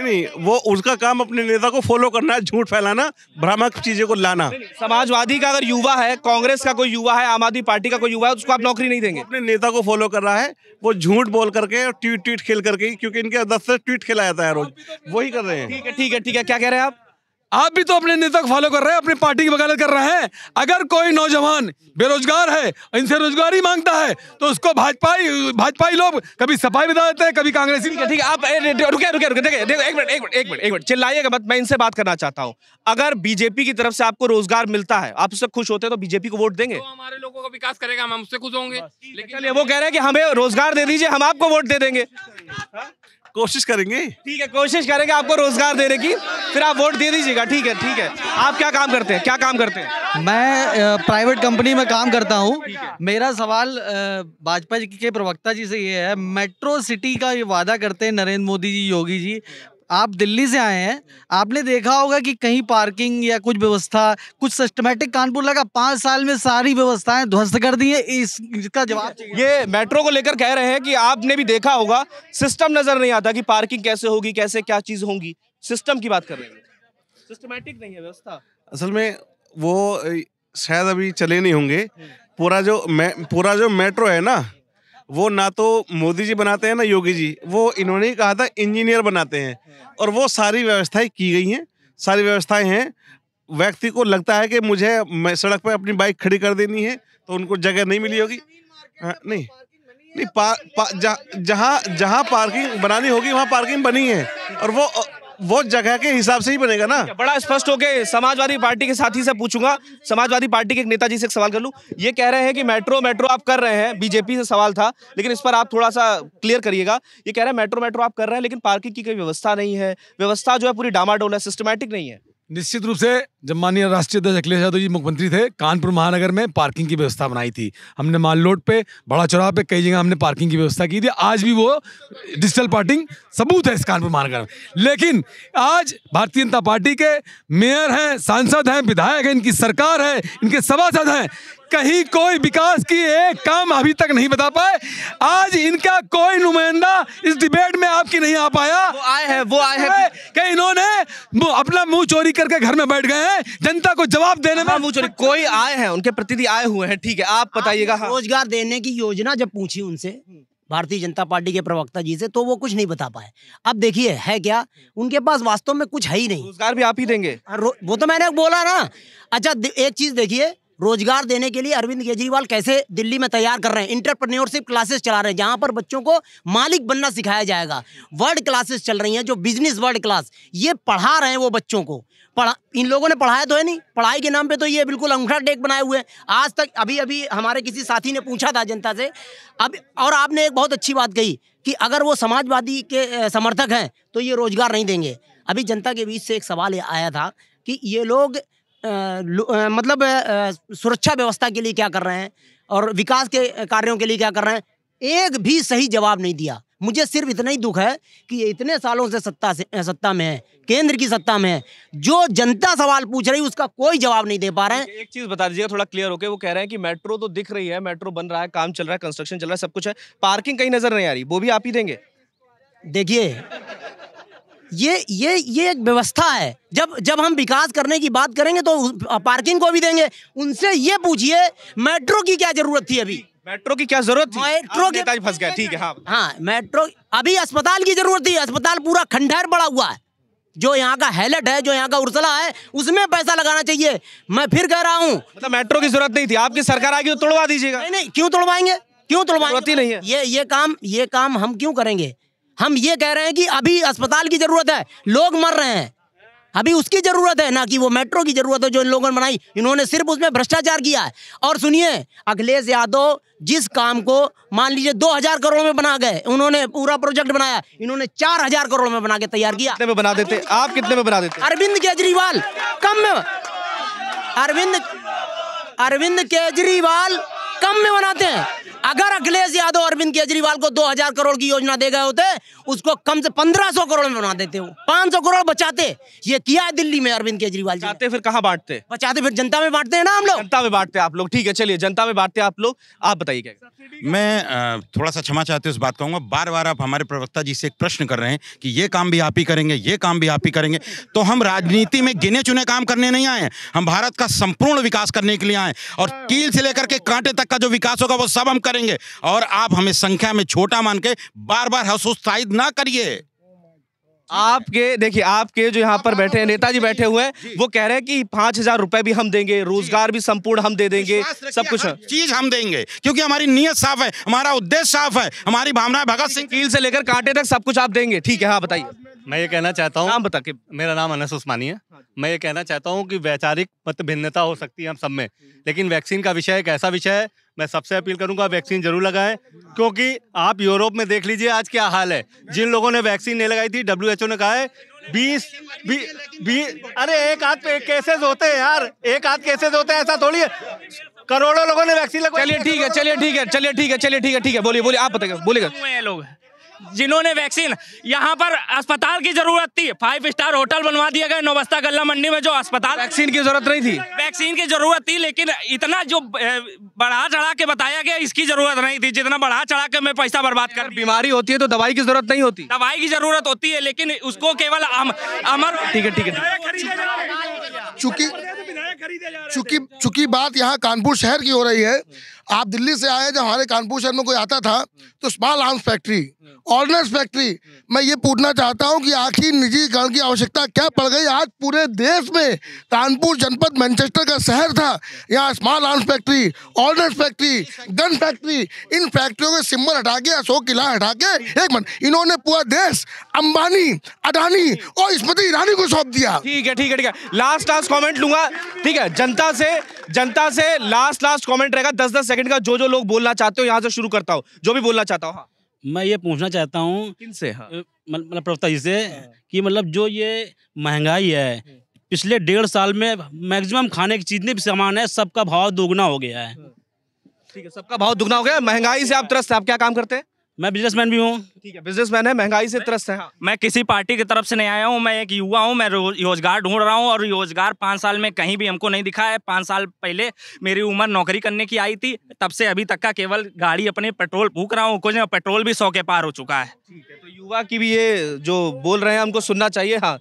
नहीं नहीं वो उसका काम अपने नेता को फॉलो करना है झूठ फैलाना भ्रामक चीजें को लाना समाजवादी का अगर युवा है कांग्रेस का कोई युवा है आम आदमी पार्टी का कोई युवा है उसको आप नौकरी नहीं देंगे अपने नेता को फॉलो कर रहा है वो झूठ बोल करके और ट्वीट ट्वीट खेल करके क्योंकि इनके दस से ट्वीट खेला जाता है रोज वही कर रहे हैं ठीक है ठीक है क्या कह रहे हैं आप आप भी तो अपने नेता को फॉलो कर रहे हैं अपनी पार्टी की वकालत कर रहे हैं अगर कोई नौजवान बेरोजगार है इनसे रोजगारी मांगता है तो उसको भाजपा भाजपाई लोग कभी सफाई बता देते हैं कभी कांग्रेस ठीक ठीक है आप रुके रुके रुके देखे देखो एक मिनट एक मिनट एक मिनट एक मिनट चिल्लाइएगा मत मैं इनसे बात करना चाहता हूँ अगर बीजेपी की तरफ से आपको रोजगार मिलता है आप उससे खुश होते हैं तो बीजेपी को वोट देंगे तो हमारे लोगों का विकास करेगा हम उससे खुश होंगे लेकिन वो कह रहे हैं कि हमें रोजगार दे दीजिए हम आपको वोट दे देंगे हाँ? कोशिश करेंगे ठीक है कोशिश करेंगे आपको रोजगार देने की फिर आप वोट दे दीजिएगा ठीक है ठीक है आप क्या काम करते हैं क्या काम करते हैं मैं प्राइवेट कंपनी में काम करता हूँ मेरा सवाल भाजपा जी के प्रवक्ता जी से ये है मेट्रो सिटी का ये वादा करते हैं नरेंद्र मोदी जी योगी जी आप दिल्ली से आए हैं आपने देखा होगा कि कहीं पार्किंग या कुछ व्यवस्था कुछ सिस्टमेटिक कानपुर लगा पाँच साल में सारी व्यवस्थाएं ध्वस्त कर दी है इस, इसका जवाब ये मेट्रो को लेकर कह रहे हैं कि आपने भी देखा होगा सिस्टम नजर नहीं आता कि पार्किंग कैसे होगी कैसे क्या चीज होंगी सिस्टम की बात कर रहे हैं सिस्टमेटिक नहीं है व्यवस्था असल में वो शायद अभी चले नहीं होंगे हम्म। पूरा जो पूरा जो मेट्रो है ना वो ना तो मोदी जी बनाते हैं ना योगी जी वो इन्होंने ही कहा था इंजीनियर बनाते हैं और वो सारी व्यवस्थाएं की गई हैं सारी व्यवस्थाएं हैं व्यक्ति को लगता है कि मुझे मैं सड़क पर अपनी बाइक खड़ी कर देनी है तो उनको जगह नहीं मिली होगी हाँ, नहीं नहीं पा, पा, जहाँ जहाँ पार्किंग बनानी होगी वहाँ पार्किंग बनी है और वो वो जगह के हिसाब से ही बनेगा ना अच्छा, बड़ा स्पष्ट हो गया समाजवादी पार्टी के साथी से पूछूंगा समाजवादी पार्टी के एक नेताजी से एक सवाल कर लूँ ये कह रहे हैं कि मेट्रो मेट्रो आप कर रहे हैं बीजेपी से सवाल था लेकिन इस पर आप थोड़ा सा क्लियर करिएगा ये कह रहे हैं मेट्रो मेट्रो आप कर रहे हैं लेकिन पार्किंग की कोई व्यवस्था नहीं है व्यवस्था जो है पूरी डामाडोल है सिस्टमैटिक नहीं है निश्चित रूप से जब माननीय राष्ट्रीय अध्यक्ष अखिलेश यादव जी मुख्यमंत्री थे कानपुर महानगर में पार्किंग की व्यवस्था बनाई थी हमने माल रोड पे बड़ा चौराह पे कई जगह हमने पार्किंग की व्यवस्था की थी आज भी वो डिजिटल पार्किंग सबूत है इस कानपुर महानगर में लेकिन आज भारतीय जनता पार्टी के मेयर हैं सांसद हैं विधायक हैं इनकी सरकार है इनके सभासद हैं कहीं कोई विकास की एक काम अभी तक नहीं बता पाए आज इनका कोई नुमाइंदा इस डिबेट में आपकी नहीं आ पाया वो आए हैं वो आए हैं कि इन्होंने अपना मुंह चोरी करके घर में बैठ गए हैं जनता को जवाब देने हाँ, में मुंह चोरी कोई आए हैं उनके प्रतिनिधि आए हुए हैं ठीक है आप बताइएगा हाँ। रोजगार देने की योजना जब पूछी उनसे भारतीय जनता पार्टी के प्रवक्ता जी से तो वो कुछ नहीं बता पाए अब देखिए है, है क्या उनके पास वास्तव में कुछ है ही नहीं रोजगार भी आप ही देंगे हाँ, वो तो मैंने बोला ना अच्छा एक चीज देखिए रोजगार देने के लिए अरविंद केजरीवाल कैसे दिल्ली में तैयार कर रहे हैं इंटरप्रन्योरशिप क्लासेस चला रहे हैं जहाँ पर बच्चों को मालिक बनना सिखाया जाएगा वर्ल्ड क्लासेस चल रही हैं जो बिजनेस वर्ल्ड क्लास ये पढ़ा रहे हैं वो बच्चों को पढ़ा इन लोगों ने पढ़ाया तो है नहीं पढ़ाई के नाम पर तो ये बिल्कुल अंगूठा टेक बनाए हुए हैं आज तक अभी अभी हमारे किसी साथी ने पूछा था जनता से अब और आपने एक बहुत अच्छी बात कही कि अगर वो समाजवादी के समर्थक हैं तो ये रोजगार नहीं देंगे अभी जनता के बीच से एक सवाल आया था कि ये लोग मतलब सुरक्षा व्यवस्था के लिए क्या कर रहे हैं और विकास के कार्यों के लिए क्या कर रहे हैं एक भी सही जवाब नहीं दिया मुझे सिर्फ इतना ही दुख है कि इतने सालों से सत्ता से सत्ता में है केंद्र की सत्ता में है जो जनता सवाल पूछ रही है उसका कोई जवाब नहीं दे पा रहे हैं एक चीज बता दीजिएगा थोड़ा क्लियर होके वो कह रहे हैं कि मेट्रो तो दिख रही है मेट्रो बन रहा है काम चल रहा है कंस्ट्रक्शन चल रहा है सब कुछ है पार्किंग कहीं नजर नहीं आ रही वो भी आप ही देंगे देखिए ये ये ये एक व्यवस्था है जब जब हम विकास करने की बात करेंगे तो पार्किंग को भी देंगे उनसे ये पूछिए मेट्रो की क्या जरूरत थी अभी मेट्रो की क्या जरूरत थी मेट्रो के फंस गया ठीक है हाँ हाँ मेट्रो अभी अस्पताल की जरूरत थी अस्पताल पूरा खंडहर पड़ा हुआ है जो यहाँ का हेलेट है जो यहाँ का उर्सला है उसमें पैसा लगाना चाहिए मैं फिर कह रहा हूँ मतलब मेट्रो की जरूरत नहीं थी आपकी सरकार आगे तो तोड़वा दीजिएगा नहीं नहीं क्यों तोड़वाएंगे क्यों तोड़वाएंगे नहीं है ये ये काम ये काम हम क्यों करेंगे हम ये कह रहे हैं कि अभी अस्पताल की जरूरत है लोग मर रहे हैं अभी उसकी जरूरत है ना कि वो मेट्रो की जरूरत है जो इन लोगों ने बनाई इन्होंने सिर्फ उसमें भ्रष्टाचार किया है और सुनिए अखिलेश यादव जिस काम को मान लीजिए दो हजार करोड़ में बना गए उन्होंने पूरा प्रोजेक्ट बनाया इन्होंने चार हजार करोड़ में बना के तैयार किया कितने में बना देते आप कितने में बना देते अरविंद केजरीवाल कम में अरविंद अरविंद केजरीवाल कम में बनाते हैं अगर अखिलेश यादव अरविंद केजरीवाल को 2000 करोड़ की योजना दे गए होते उसको कम से 1500 करोड़ में बना देते हो 500 करोड़ बचाते ये किया है दिल्ली में अरविंद केजरीवाल जी फिर कहाँ बांटते बचाते फिर जनता में बांटते हैं ना हम लोग जनता में बांटते आप लोग ठीक है चलिए जनता में बांटते आप लोग आप बताइए क्या मैं थोड़ा सा क्षमा चाहते उस बात कहूंगा बार बार आप हमारे प्रवक्ता जी से एक प्रश्न कर रहे हैं कि ये काम भी आप ही करेंगे ये काम भी आप ही करेंगे तो हम राजनीति में गिने चुने काम करने नहीं आए हम भारत का संपूर्ण विकास करने के लिए आए और हाँ। कील से लेकर के कांटे तक का जो विकास होगा वो सब हम करेंगे और आप हमें संख्या में छोटा मान के बार बार हसोत्साहित ना करिए आपके देखिए आपके जो यहाँ पर बैठे हैं नेताजी बैठे हुए हैं वो कह रहे हैं कि पांच हजार रुपए भी हम देंगे रोजगार भी संपूर्ण हम दे देंगे सब कुछ हाँ। चीज हम देंगे क्योंकि हमारी नियत साफ है हमारा उद्देश्य साफ है हमारी भावना भगत सिंह कील से लेकर कांटे तक सब कुछ आप देंगे ठीक है हाँ बताइए मैं ये कहना चाहता हूँ बता के मेरा नाम अनस उस्मानी है हाँ मैं ये कहना चाहता हूँ कि वैचारिक मत भिन्नता हो सकती है हम सब में लेकिन वैक्सीन का विषय एक ऐसा विषय है मैं सबसे अपील करूंगा वैक्सीन जरूर लगाएं क्योंकि आप यूरोप में देख लीजिए आज क्या हाल है जिन लोगों ने वैक्सीन नहीं लगाई थी डब्ल्यू ने कहा है बीस बी, बी, अरे एक हाथ पे केसेस होते हैं यार एक हाथ केसेस होते हैं ऐसा थोड़ी है करोड़ों लोगों ने वैक्सीन लगाई चलिए ठीक है चलिए ठीक है चलिए ठीक है चलिए ठीक है ठीक है बोलिए बोलिए आप बताइए बोलेगा लोग जिन्होंने वैक्सीन यहाँ पर अस्पताल की जरूरत थी फाइव स्टार होटल बनवा दिया गया नौबस्ता गल्ला मंडी में जो अस्पताल वैक्सीन की जरूरत नहीं थी वैक्सीन की जरूरत थी लेकिन इतना जो बढ़ा चढ़ा के बताया गया इसकी जरूरत नहीं थी जितना बढ़ा चढ़ा के मैं पैसा बर्बाद कर बीमारी होती है तो दवाई की जरूरत नहीं होती दवाई की जरूरत होती है लेकिन उसको केवल अमर ठीक है ठीक है चूंकि चूंकि चूंकि बात यहाँ कानपुर शहर की हो रही है आप दिल्ली से आए जब हमारे कानपुर शहर में कोई आता था तो small arms factory ordnance factory मैं ये पूछना चाहता हूँ कि आखिर निजीकरण की आवश्यकता क्या पड़ गई आज पूरे देश में कानपुर जनपद मैनचेस्टर का शहर था यहाँ small arms factory ordnance factory gun factory इन फैक्ट्रियों के सिम्बल हटा के अशोक किला हटा के एक मिनट इन्होंने पूरा देश अंबानी अडानी और स्मृति ईरानी को सौंप दिया ठीक है ठीक है ठीक है लास्ट लास्ट कॉमेंट लूंगा ठीक है जनता से जनता से लास्ट लास्ट कॉमेंट रहेगा दस दस सेकंड का जो जो लोग बोलना चाहते हो यहाँ से शुरू करता हो जो भी बोलना चाहता हो हाँ मैं ये पूछना चाहता हूँ किनसे हाँ? मतलब प्रवक्ता जी से हाँ। कि मतलब जो ये महंगाई है हाँ। पिछले डेढ़ साल में मैक्सिमम खाने की जितने भी सामान है सबका भाव दोगुना हो गया है ठीक है सबका भाव दोगुना हो गया महंगाई से आप त्रस्त आप क्या काम करते हैं मैं बिजनेसमैन भी हूँ ठीक है बिजनेसमैन है महंगाई से त्रस्त है हाँ। मैं किसी पार्टी की तरफ से नहीं आया हूँ मैं एक युवा हूँ मैं रोजगार ढूंढ रहा हूँ और रोजगार पाँच साल में कहीं भी हमको नहीं दिखा है पाँच साल पहले मेरी उम्र नौकरी करने की आई थी तब से अभी तक का केवल गाड़ी अपने पेट्रोल फूक रहा हूँ कुछ पेट्रोल भी सौ के पार हो चुका है ठीक है तो युवा की भी ये जो बोल रहे हैं हमको सुनना चाहिए हाँ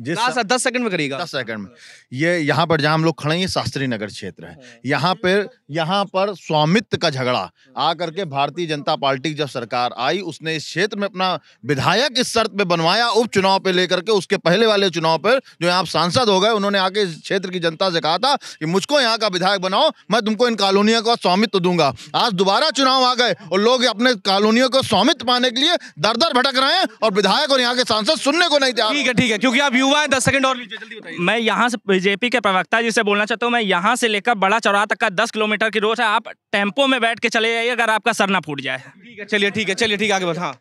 जिस दस सेकंड में करिएगा दस सेकंड में ये यहाँ पर जहाँ हम लोग खड़े हैं शास्त्री नगर क्षेत्र है हाँ। यहाँ पर यहाँ पर स्वामित्व का झगड़ा आ करके भारतीय जनता पार्टी जब सरकार आई उसने इस क्षेत्र में अपना विधायक इस शर्त पे बनवाया उपचुनाव पे लेकर के उसके पहले वाले चुनाव पर जो यहाँ सांसद हो गए उन्होंने आके इस क्षेत्र की जनता से कहा था कि मुझको यहाँ का विधायक बनाओ मैं तुमको इन कॉलोनियों का स्वामित्व दूंगा आज दोबारा चुनाव आ गए और लोग अपने कॉलोनियों को स्वामित्व पाने के लिए दर दर भटक रहे हैं और विधायक और यहाँ के सांसद सुनने को नहीं तैयार ठीक है ठीक है क्योंकि आप युवा है दस सेकंड और लीजिए जल्दी बताइए मैं यहाँ से बीजेपी के प्रवक्ता जी से बोलना चाहता हूँ मैं यहाँ से लेकर बड़ा चौराहा तक का दस किलोमीटर की रोड है आप टेम्पो में बैठ के चले जाइए अगर आपका सर ना फूट जाए ठीक है चलिए ठीक है चलिए ठीक है आगे हाँ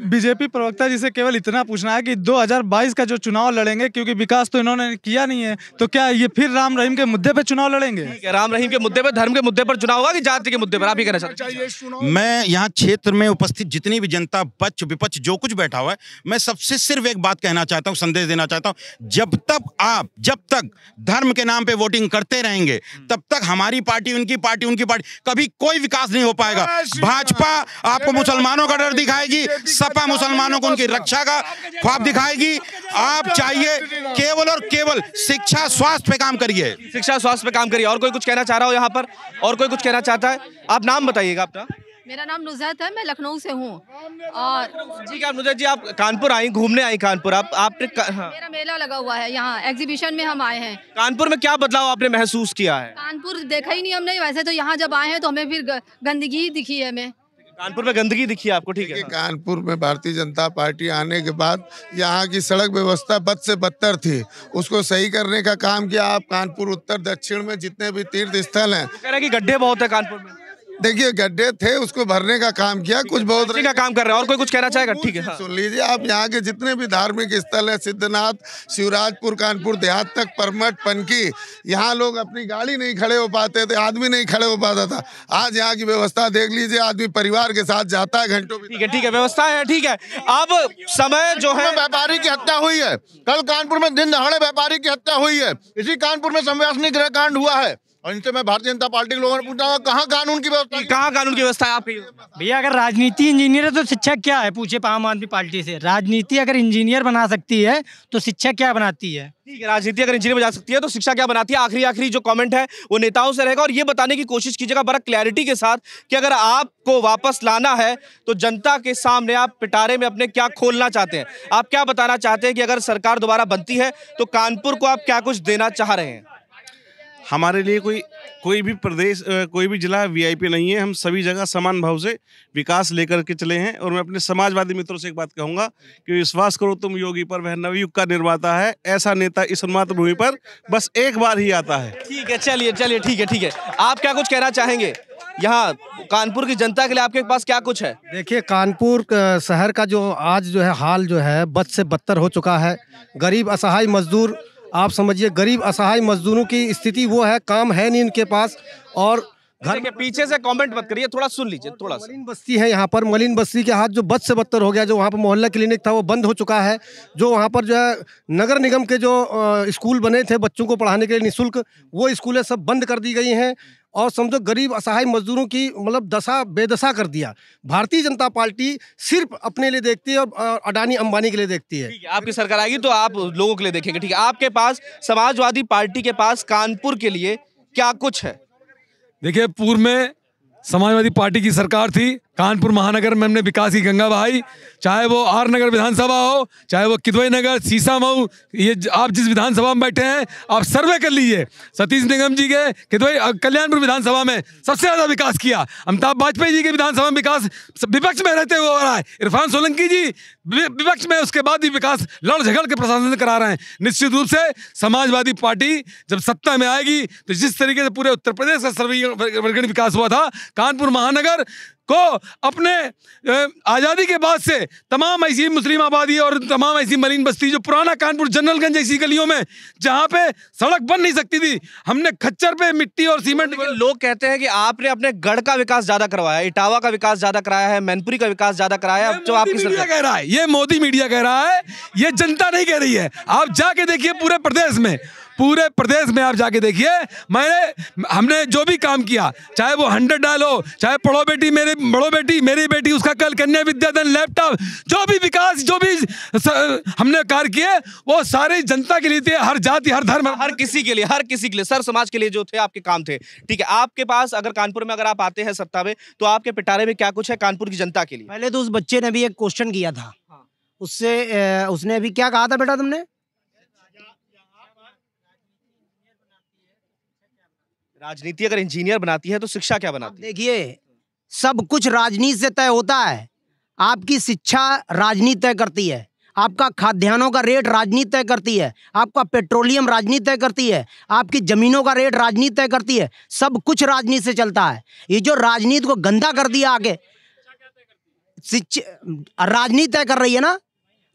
बीजेपी प्रवक्ता जी से केवल इतना पूछना है कि 2022 का जो चुनाव लड़ेंगे क्योंकि विकास तो इन्होंने किया नहीं है तो क्या ये फिर राम रहीम के मुद्दे पर चुनाव लड़ेंगे राम रहीम के मुद्दे पर धर्म के मुद्दे पर चुनाव होगा कि जाति के मुद्दे पर आप ही कहना चाहते मैं यहाँ क्षेत्र में उपस्थित जितनी भी जनता पक्ष विपक्ष जो कुछ बैठा हुआ है मैं सबसे सिर्फ एक बात कहना चाहता हूँ संदेश देना चाहता हूँ जब तक आप जब तक धर्म के नाम पे वोटिंग करते रहेंगे तब तक हमारी पार्टी उनकी पार्टी उनकी पार्टी कभी कोई विकास नहीं हो पाएगा भाजपा आपको मुसलमानों का डर दिखाएगी सब भाजपा मुसलमानों को उनकी रक्षा का ख्वाब दिखाएगी आप चाहिए केवल और केवल शिक्षा स्वास्थ्य पे काम करिए शिक्षा स्वास्थ्य पे काम करिए और कोई कुछ कहना चाह रहा हो यहाँ पर और कोई कुछ कहना चाहता है आप नाम बताइएगा आपका मेरा नाम नुजहत है मैं लखनऊ से हूँ और जी क्या नुजहत जी आप कानपुर आई घूमने आई कानपुर आप आपने का, हाँ। मेरा मेला लगा हुआ है यहाँ एग्जीबिशन में हम आए हैं कानपुर में क्या बदलाव आपने महसूस किया है कानपुर देखा ही नहीं हमने वैसे तो यहाँ जब आए हैं तो हमें फिर गंदगी दिखी है हमें कानपुर में गंदगी दिखी आपको ठीक है हाँ। कानपुर में भारतीय जनता पार्टी आने के बाद यहाँ की सड़क व्यवस्था बद से बदतर थी उसको सही करने का काम किया आप कानपुर उत्तर दक्षिण में जितने भी तीर्थ स्थल है गड्ढे बहुत है कानपुर में देखिए गड्ढे थे उसको भरने का काम किया कुछ बहुत का काम कर रहे और कोई कुछ कहना चाहेगा ठीक है हाँ। सुन लीजिए आप यहाँ के जितने भी धार्मिक स्थल है सिद्धनाथ शिवराजपुर कानपुर देहात तक परमठ पनकी यहाँ लोग अपनी गाड़ी नहीं खड़े हो पाते थे आदमी नहीं खड़े हो पाता था आज यहाँ की व्यवस्था देख लीजिए आदमी परिवार के साथ जाता है घंटों ठीक है ठीक है व्यवस्था है ठीक है अब समय जो है व्यापारी की हत्या हुई है कल कानपुर में दिन दहाड़े व्यापारी की हत्या हुई है इसी कानपुर में संव्यासनी कांड हुआ है और इनसे मैं भारतीय जनता पार्टी के लोगों ने पूछा कहाँ कानून की व्यवस्था कहाँ कानून की व्यवस्था है आपकी भैया अगर राजनीति इंजीनियर है तो शिक्षा क्या है पूछे आम आदमी पार्टी से राजनीति अगर इंजीनियर बना सकती है तो शिक्षा क्या बनाती है ठीक है राजनीति अगर इंजीनियर बना सकती है तो शिक्षा क्या बनाती है आखिरी आखिरी जो कमेंट है वो नेताओं से रहेगा और ये बताने की कोशिश कीजिएगा बड़ा क्लैरिटी के साथ कि अगर आपको वापस लाना है तो जनता के सामने आप पिटारे में अपने क्या खोलना चाहते हैं आप क्या बताना चाहते हैं कि अगर सरकार दोबारा बनती है तो कानपुर को आप क्या कुछ देना चाह रहे हैं हमारे लिए कोई कोई भी प्रदेश कोई भी ज़िला वीआईपी नहीं है हम सभी जगह समान भाव से विकास लेकर के चले हैं और मैं अपने समाजवादी मित्रों से एक बात कहूँगा कि विश्वास करो तुम योगी पर वह नवयुग का निर्माता है ऐसा नेता इस मातृभूमि पर बस एक बार ही आता है ठीक है चलिए चलिए ठीक है ठीक है आप क्या कुछ कहना चाहेंगे यहाँ कानपुर की जनता के लिए आपके पास क्या कुछ है देखिए कानपुर शहर का जो आज जो है हाल जो है बद से बदतर हो चुका है गरीब असहाय मजदूर आप समझिए गरीब असहाय मजदूरों की स्थिति वो है काम है नहीं इनके पास और घर के पीछे से कमेंट मत करिए थोड़ा सुन लीजिए थोड़ा सा मलिन बस्ती है यहाँ पर मलिन बस्ती के हाथ जो बद से बदतर हो गया जो वहाँ पर मोहल्ला क्लिनिक था वो बंद हो चुका है जो वहाँ पर जो है नगर निगम के जो स्कूल बने थे बच्चों को पढ़ाने के लिए निःशुल्क वो स्कूलें सब बंद कर दी गई हैं और समझो गरीब असहाय मजदूरों की मतलब दशा बेदशा कर दिया भारतीय जनता पार्टी सिर्फ अपने लिए देखती है और अडानी अंबानी के लिए देखती है आपकी सरकार आएगी तो आप लोगों के लिए देखेंगे ठीक है आपके पास समाजवादी पार्टी के पास कानपुर के लिए क्या कुछ है देखिए पूर्व में समाजवादी पार्टी की सरकार थी कानपुर महानगर में हमने विकास की गंगा बहाई चाहे वो आर नगर विधानसभा हो चाहे वो किदवई नगर सीसा मऊ ये आप जिस विधानसभा में बैठे हैं आप सर्वे कर लीजिए सतीश निगम जी के किदवई कल्याणपुर विधानसभा में सबसे ज़्यादा विकास किया अमिताभ वाजपेयी जी के विधानसभा में विकास विपक्ष में रहते हुए हो रहा है इरफान सोलंकी जी विपक्ष में उसके बाद भी विकास लड़ झगड़ के प्रशासन करा रहे हैं निश्चित रूप से समाजवादी पार्टी जब सत्ता में आएगी तो जिस तरीके से पूरे उत्तर प्रदेश का सर्वे विकास हुआ था कानपुर महानगर को अपने आज़ादी के बाद से तमाम ऐसी मुस्लिम आबादी और तमाम ऐसी मलिन बस्ती जो पुराना कानपुर जनरलगंज ऐसी गलियों में जहाँ पे सड़क बन नहीं सकती थी हमने खच्चर पे मिट्टी और सीमेंट लोग कहते हैं कि आपने अपने गढ़ का विकास ज़्यादा करवाया इटावा का विकास ज़्यादा कराया है मैनपुरी का विकास ज़्यादा कराया है जो आपकी मीडिया कह रहा है ये मोदी मीडिया कह रहा है ये जनता नहीं कह रही है आप जाके देखिए पूरे प्रदेश में पूरे प्रदेश में आप जाके देखिए मैंने हमने जो भी काम किया चाहे वो हंड्रेड डालो चाहे पढ़ो बेटी मेरी बड़ो बेटी मेरी बेटी उसका कल कन्या विद्याधन लैपटॉप जो भी विकास जो भी स, हमने कार्य किए वो सारी जनता के लिए थे हर जाति हर धर्म हर किसी के लिए हर किसी के लिए सर समाज के लिए जो थे आपके काम थे ठीक है आपके पास अगर कानपुर में अगर आप आते हैं सत्ता में तो आपके पिटारे में क्या कुछ है कानपुर की जनता के लिए पहले तो उस बच्चे ने भी एक क्वेश्चन किया था हाँ। उससे उसने अभी क्या कहा था बेटा तुमने राजनीति अगर इंजीनियर बनाती है तो शिक्षा क्या बनाती है देखिए सब कुछ राजनीति से तय होता है आपकी शिक्षा राजनीति तय करती है आपका खाद्यान्नों का रेट राजनीति तय करती है आपका पेट्रोलियम राजनीति तय करती है आपकी ज़मीनों का रेट राजनीति तय करती है सब कुछ राजनीति से चलता है ये जो राजनीति को गंदा कर दिया आगे शिक्षा राजनीति तय कर रही है ना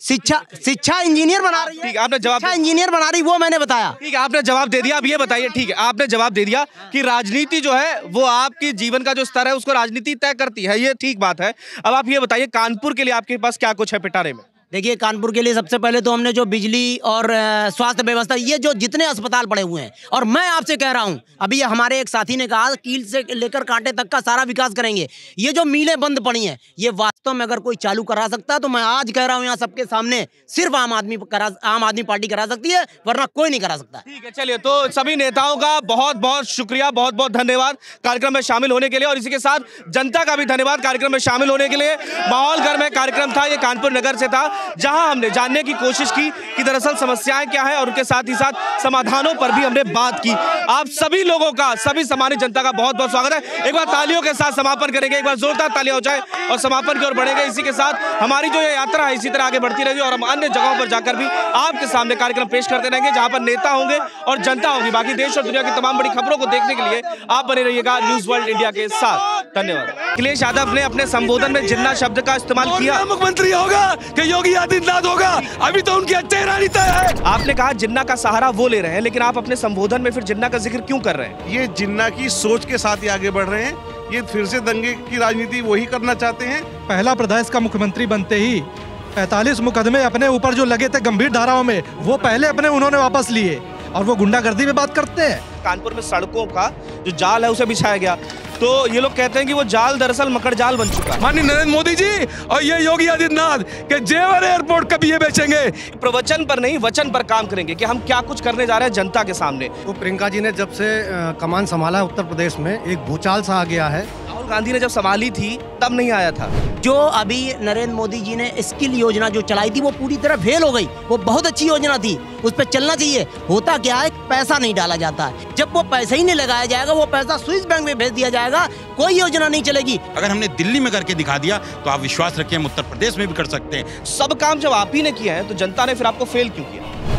शिक्षा शिक्षा इंजीनियर बना रही है ठीक आपने जवाब इंजीनियर बना रही वो मैंने बताया ठीक है आपने जवाब दे दिया अब ये बताइए ठीक है आपने जवाब दे दिया कि राजनीति जो है वो आपकी जीवन का जो स्तर है उसको राजनीति तय करती है ये ठीक बात है अब आप ये बताइए कानपुर के लिए आपके पास क्या कुछ है पिटारे में देखिए कानपुर के लिए सबसे पहले तो हमने जो बिजली और स्वास्थ्य व्यवस्था ये जो जितने अस्पताल पड़े हुए हैं और मैं आपसे कह रहा हूँ अभी हमारे एक साथी ने कहा कील से लेकर कांटे तक का सारा विकास करेंगे ये जो मीलें बंद पड़ी हैं ये सकता हूँ मैं अगर कोई चालू करा सकता तो मैं आज कह रहा हूँ यहाँ सबके सामने सिर्फ आम आदमी करा आम आदमी पार्टी करा सकती है वरना कोई नहीं करा सकता ठीक है चलिए तो सभी नेताओं का बहुत बहुत शुक्रिया बहुत बहुत धन्यवाद कार्यक्रम में शामिल होने के लिए और इसी के साथ जनता का भी धन्यवाद कार्यक्रम में शामिल होने के लिए माहौल घर में कार्यक्रम था ये कानपुर नगर से था जहाँ हमने जानने की कोशिश की कि दरअसल समस्याएं क्या है और उनके साथ ही साथ समाधानों पर भी हमने बात की आप सभी लोगों का सभी सामान्य जनता का बहुत बहुत स्वागत है एक बार तालियों के साथ समापन करेंगे एक बार जोरदार तालियां हो जाए और समापन की ओर बढ़ेगा इसी के साथ हमारी जो यात्रा है इसी तरह आगे बढ़ती रहेगी और हम अन्य जगहों पर जाकर भी आपके सामने कार्यक्रम पेश करते रहेंगे जहाँ पर नेता होंगे और जनता होगी बाकी देश और दुनिया की तमाम बड़ी खबरों को देखने के लिए आप बने रहिएगा न्यूज वर्ल्ड इंडिया के साथ धन्यवाद अखिलेश यादव ने अपने संबोधन में जिन्ना शब्द का इस्तेमाल किया मुख्यमंत्री होगा कि योगी आदित्यनाथ होगा अभी तो उनकी अच्छे है आपने कहा जिन्ना का सहारा वो ले रहे हैं लेकिन आप अपने संबोधन में फिर जिन्ना का जिक्र क्यों कर रहे हैं ये जिन्ना की सोच के साथ ही आगे बढ़ रहे हैं ये फिर से दंगे की राजनीति वही करना चाहते हैं पहला प्रदेश का मुख्यमंत्री बनते ही 45 मुकदमे अपने ऊपर जो लगे थे गंभीर धाराओं में वो पहले अपने उन्होंने वापस लिए और वो गुंडागर्दी में बात करते हैं कानपुर में सड़कों का जो जाल है उसे बिछाया गया तो ये लोग कहते हैं कि वो जाल दरअसल मकर जाल बन चुका है माननीय नरेंद्र मोदी जी और ये योगी आदित्यनाथ के जेवर एयरपोर्ट कभी ये बेचेंगे प्रवचन पर नहीं वचन पर काम करेंगे कि हम क्या कुछ करने जा रहे हैं जनता के सामने तो प्रियंका जी ने जब से कमान संभाला उत्तर प्रदेश में एक भूचाल सा आ गया है राहुल गांधी ने जब संभाली थी तब नहीं आया था जो अभी नरेंद्र मोदी जी ने स्किल योजना जो चलाई थी वो पूरी तरह फेल हो गई वो बहुत अच्छी योजना थी उस पर चलना चाहिए होता क्या है पैसा नहीं डाला जाता है जब वो पैसा ही नहीं लगाया जाएगा वो पैसा स्विस बैंक में भेज दिया जाएगा कोई योजना नहीं चलेगी अगर हमने दिल्ली में करके दिखा दिया तो आप विश्वास रखिए हम उत्तर प्रदेश में भी कर सकते हैं सब काम जब आप ही ने किया है तो जनता ने फिर आपको फेल क्यों किया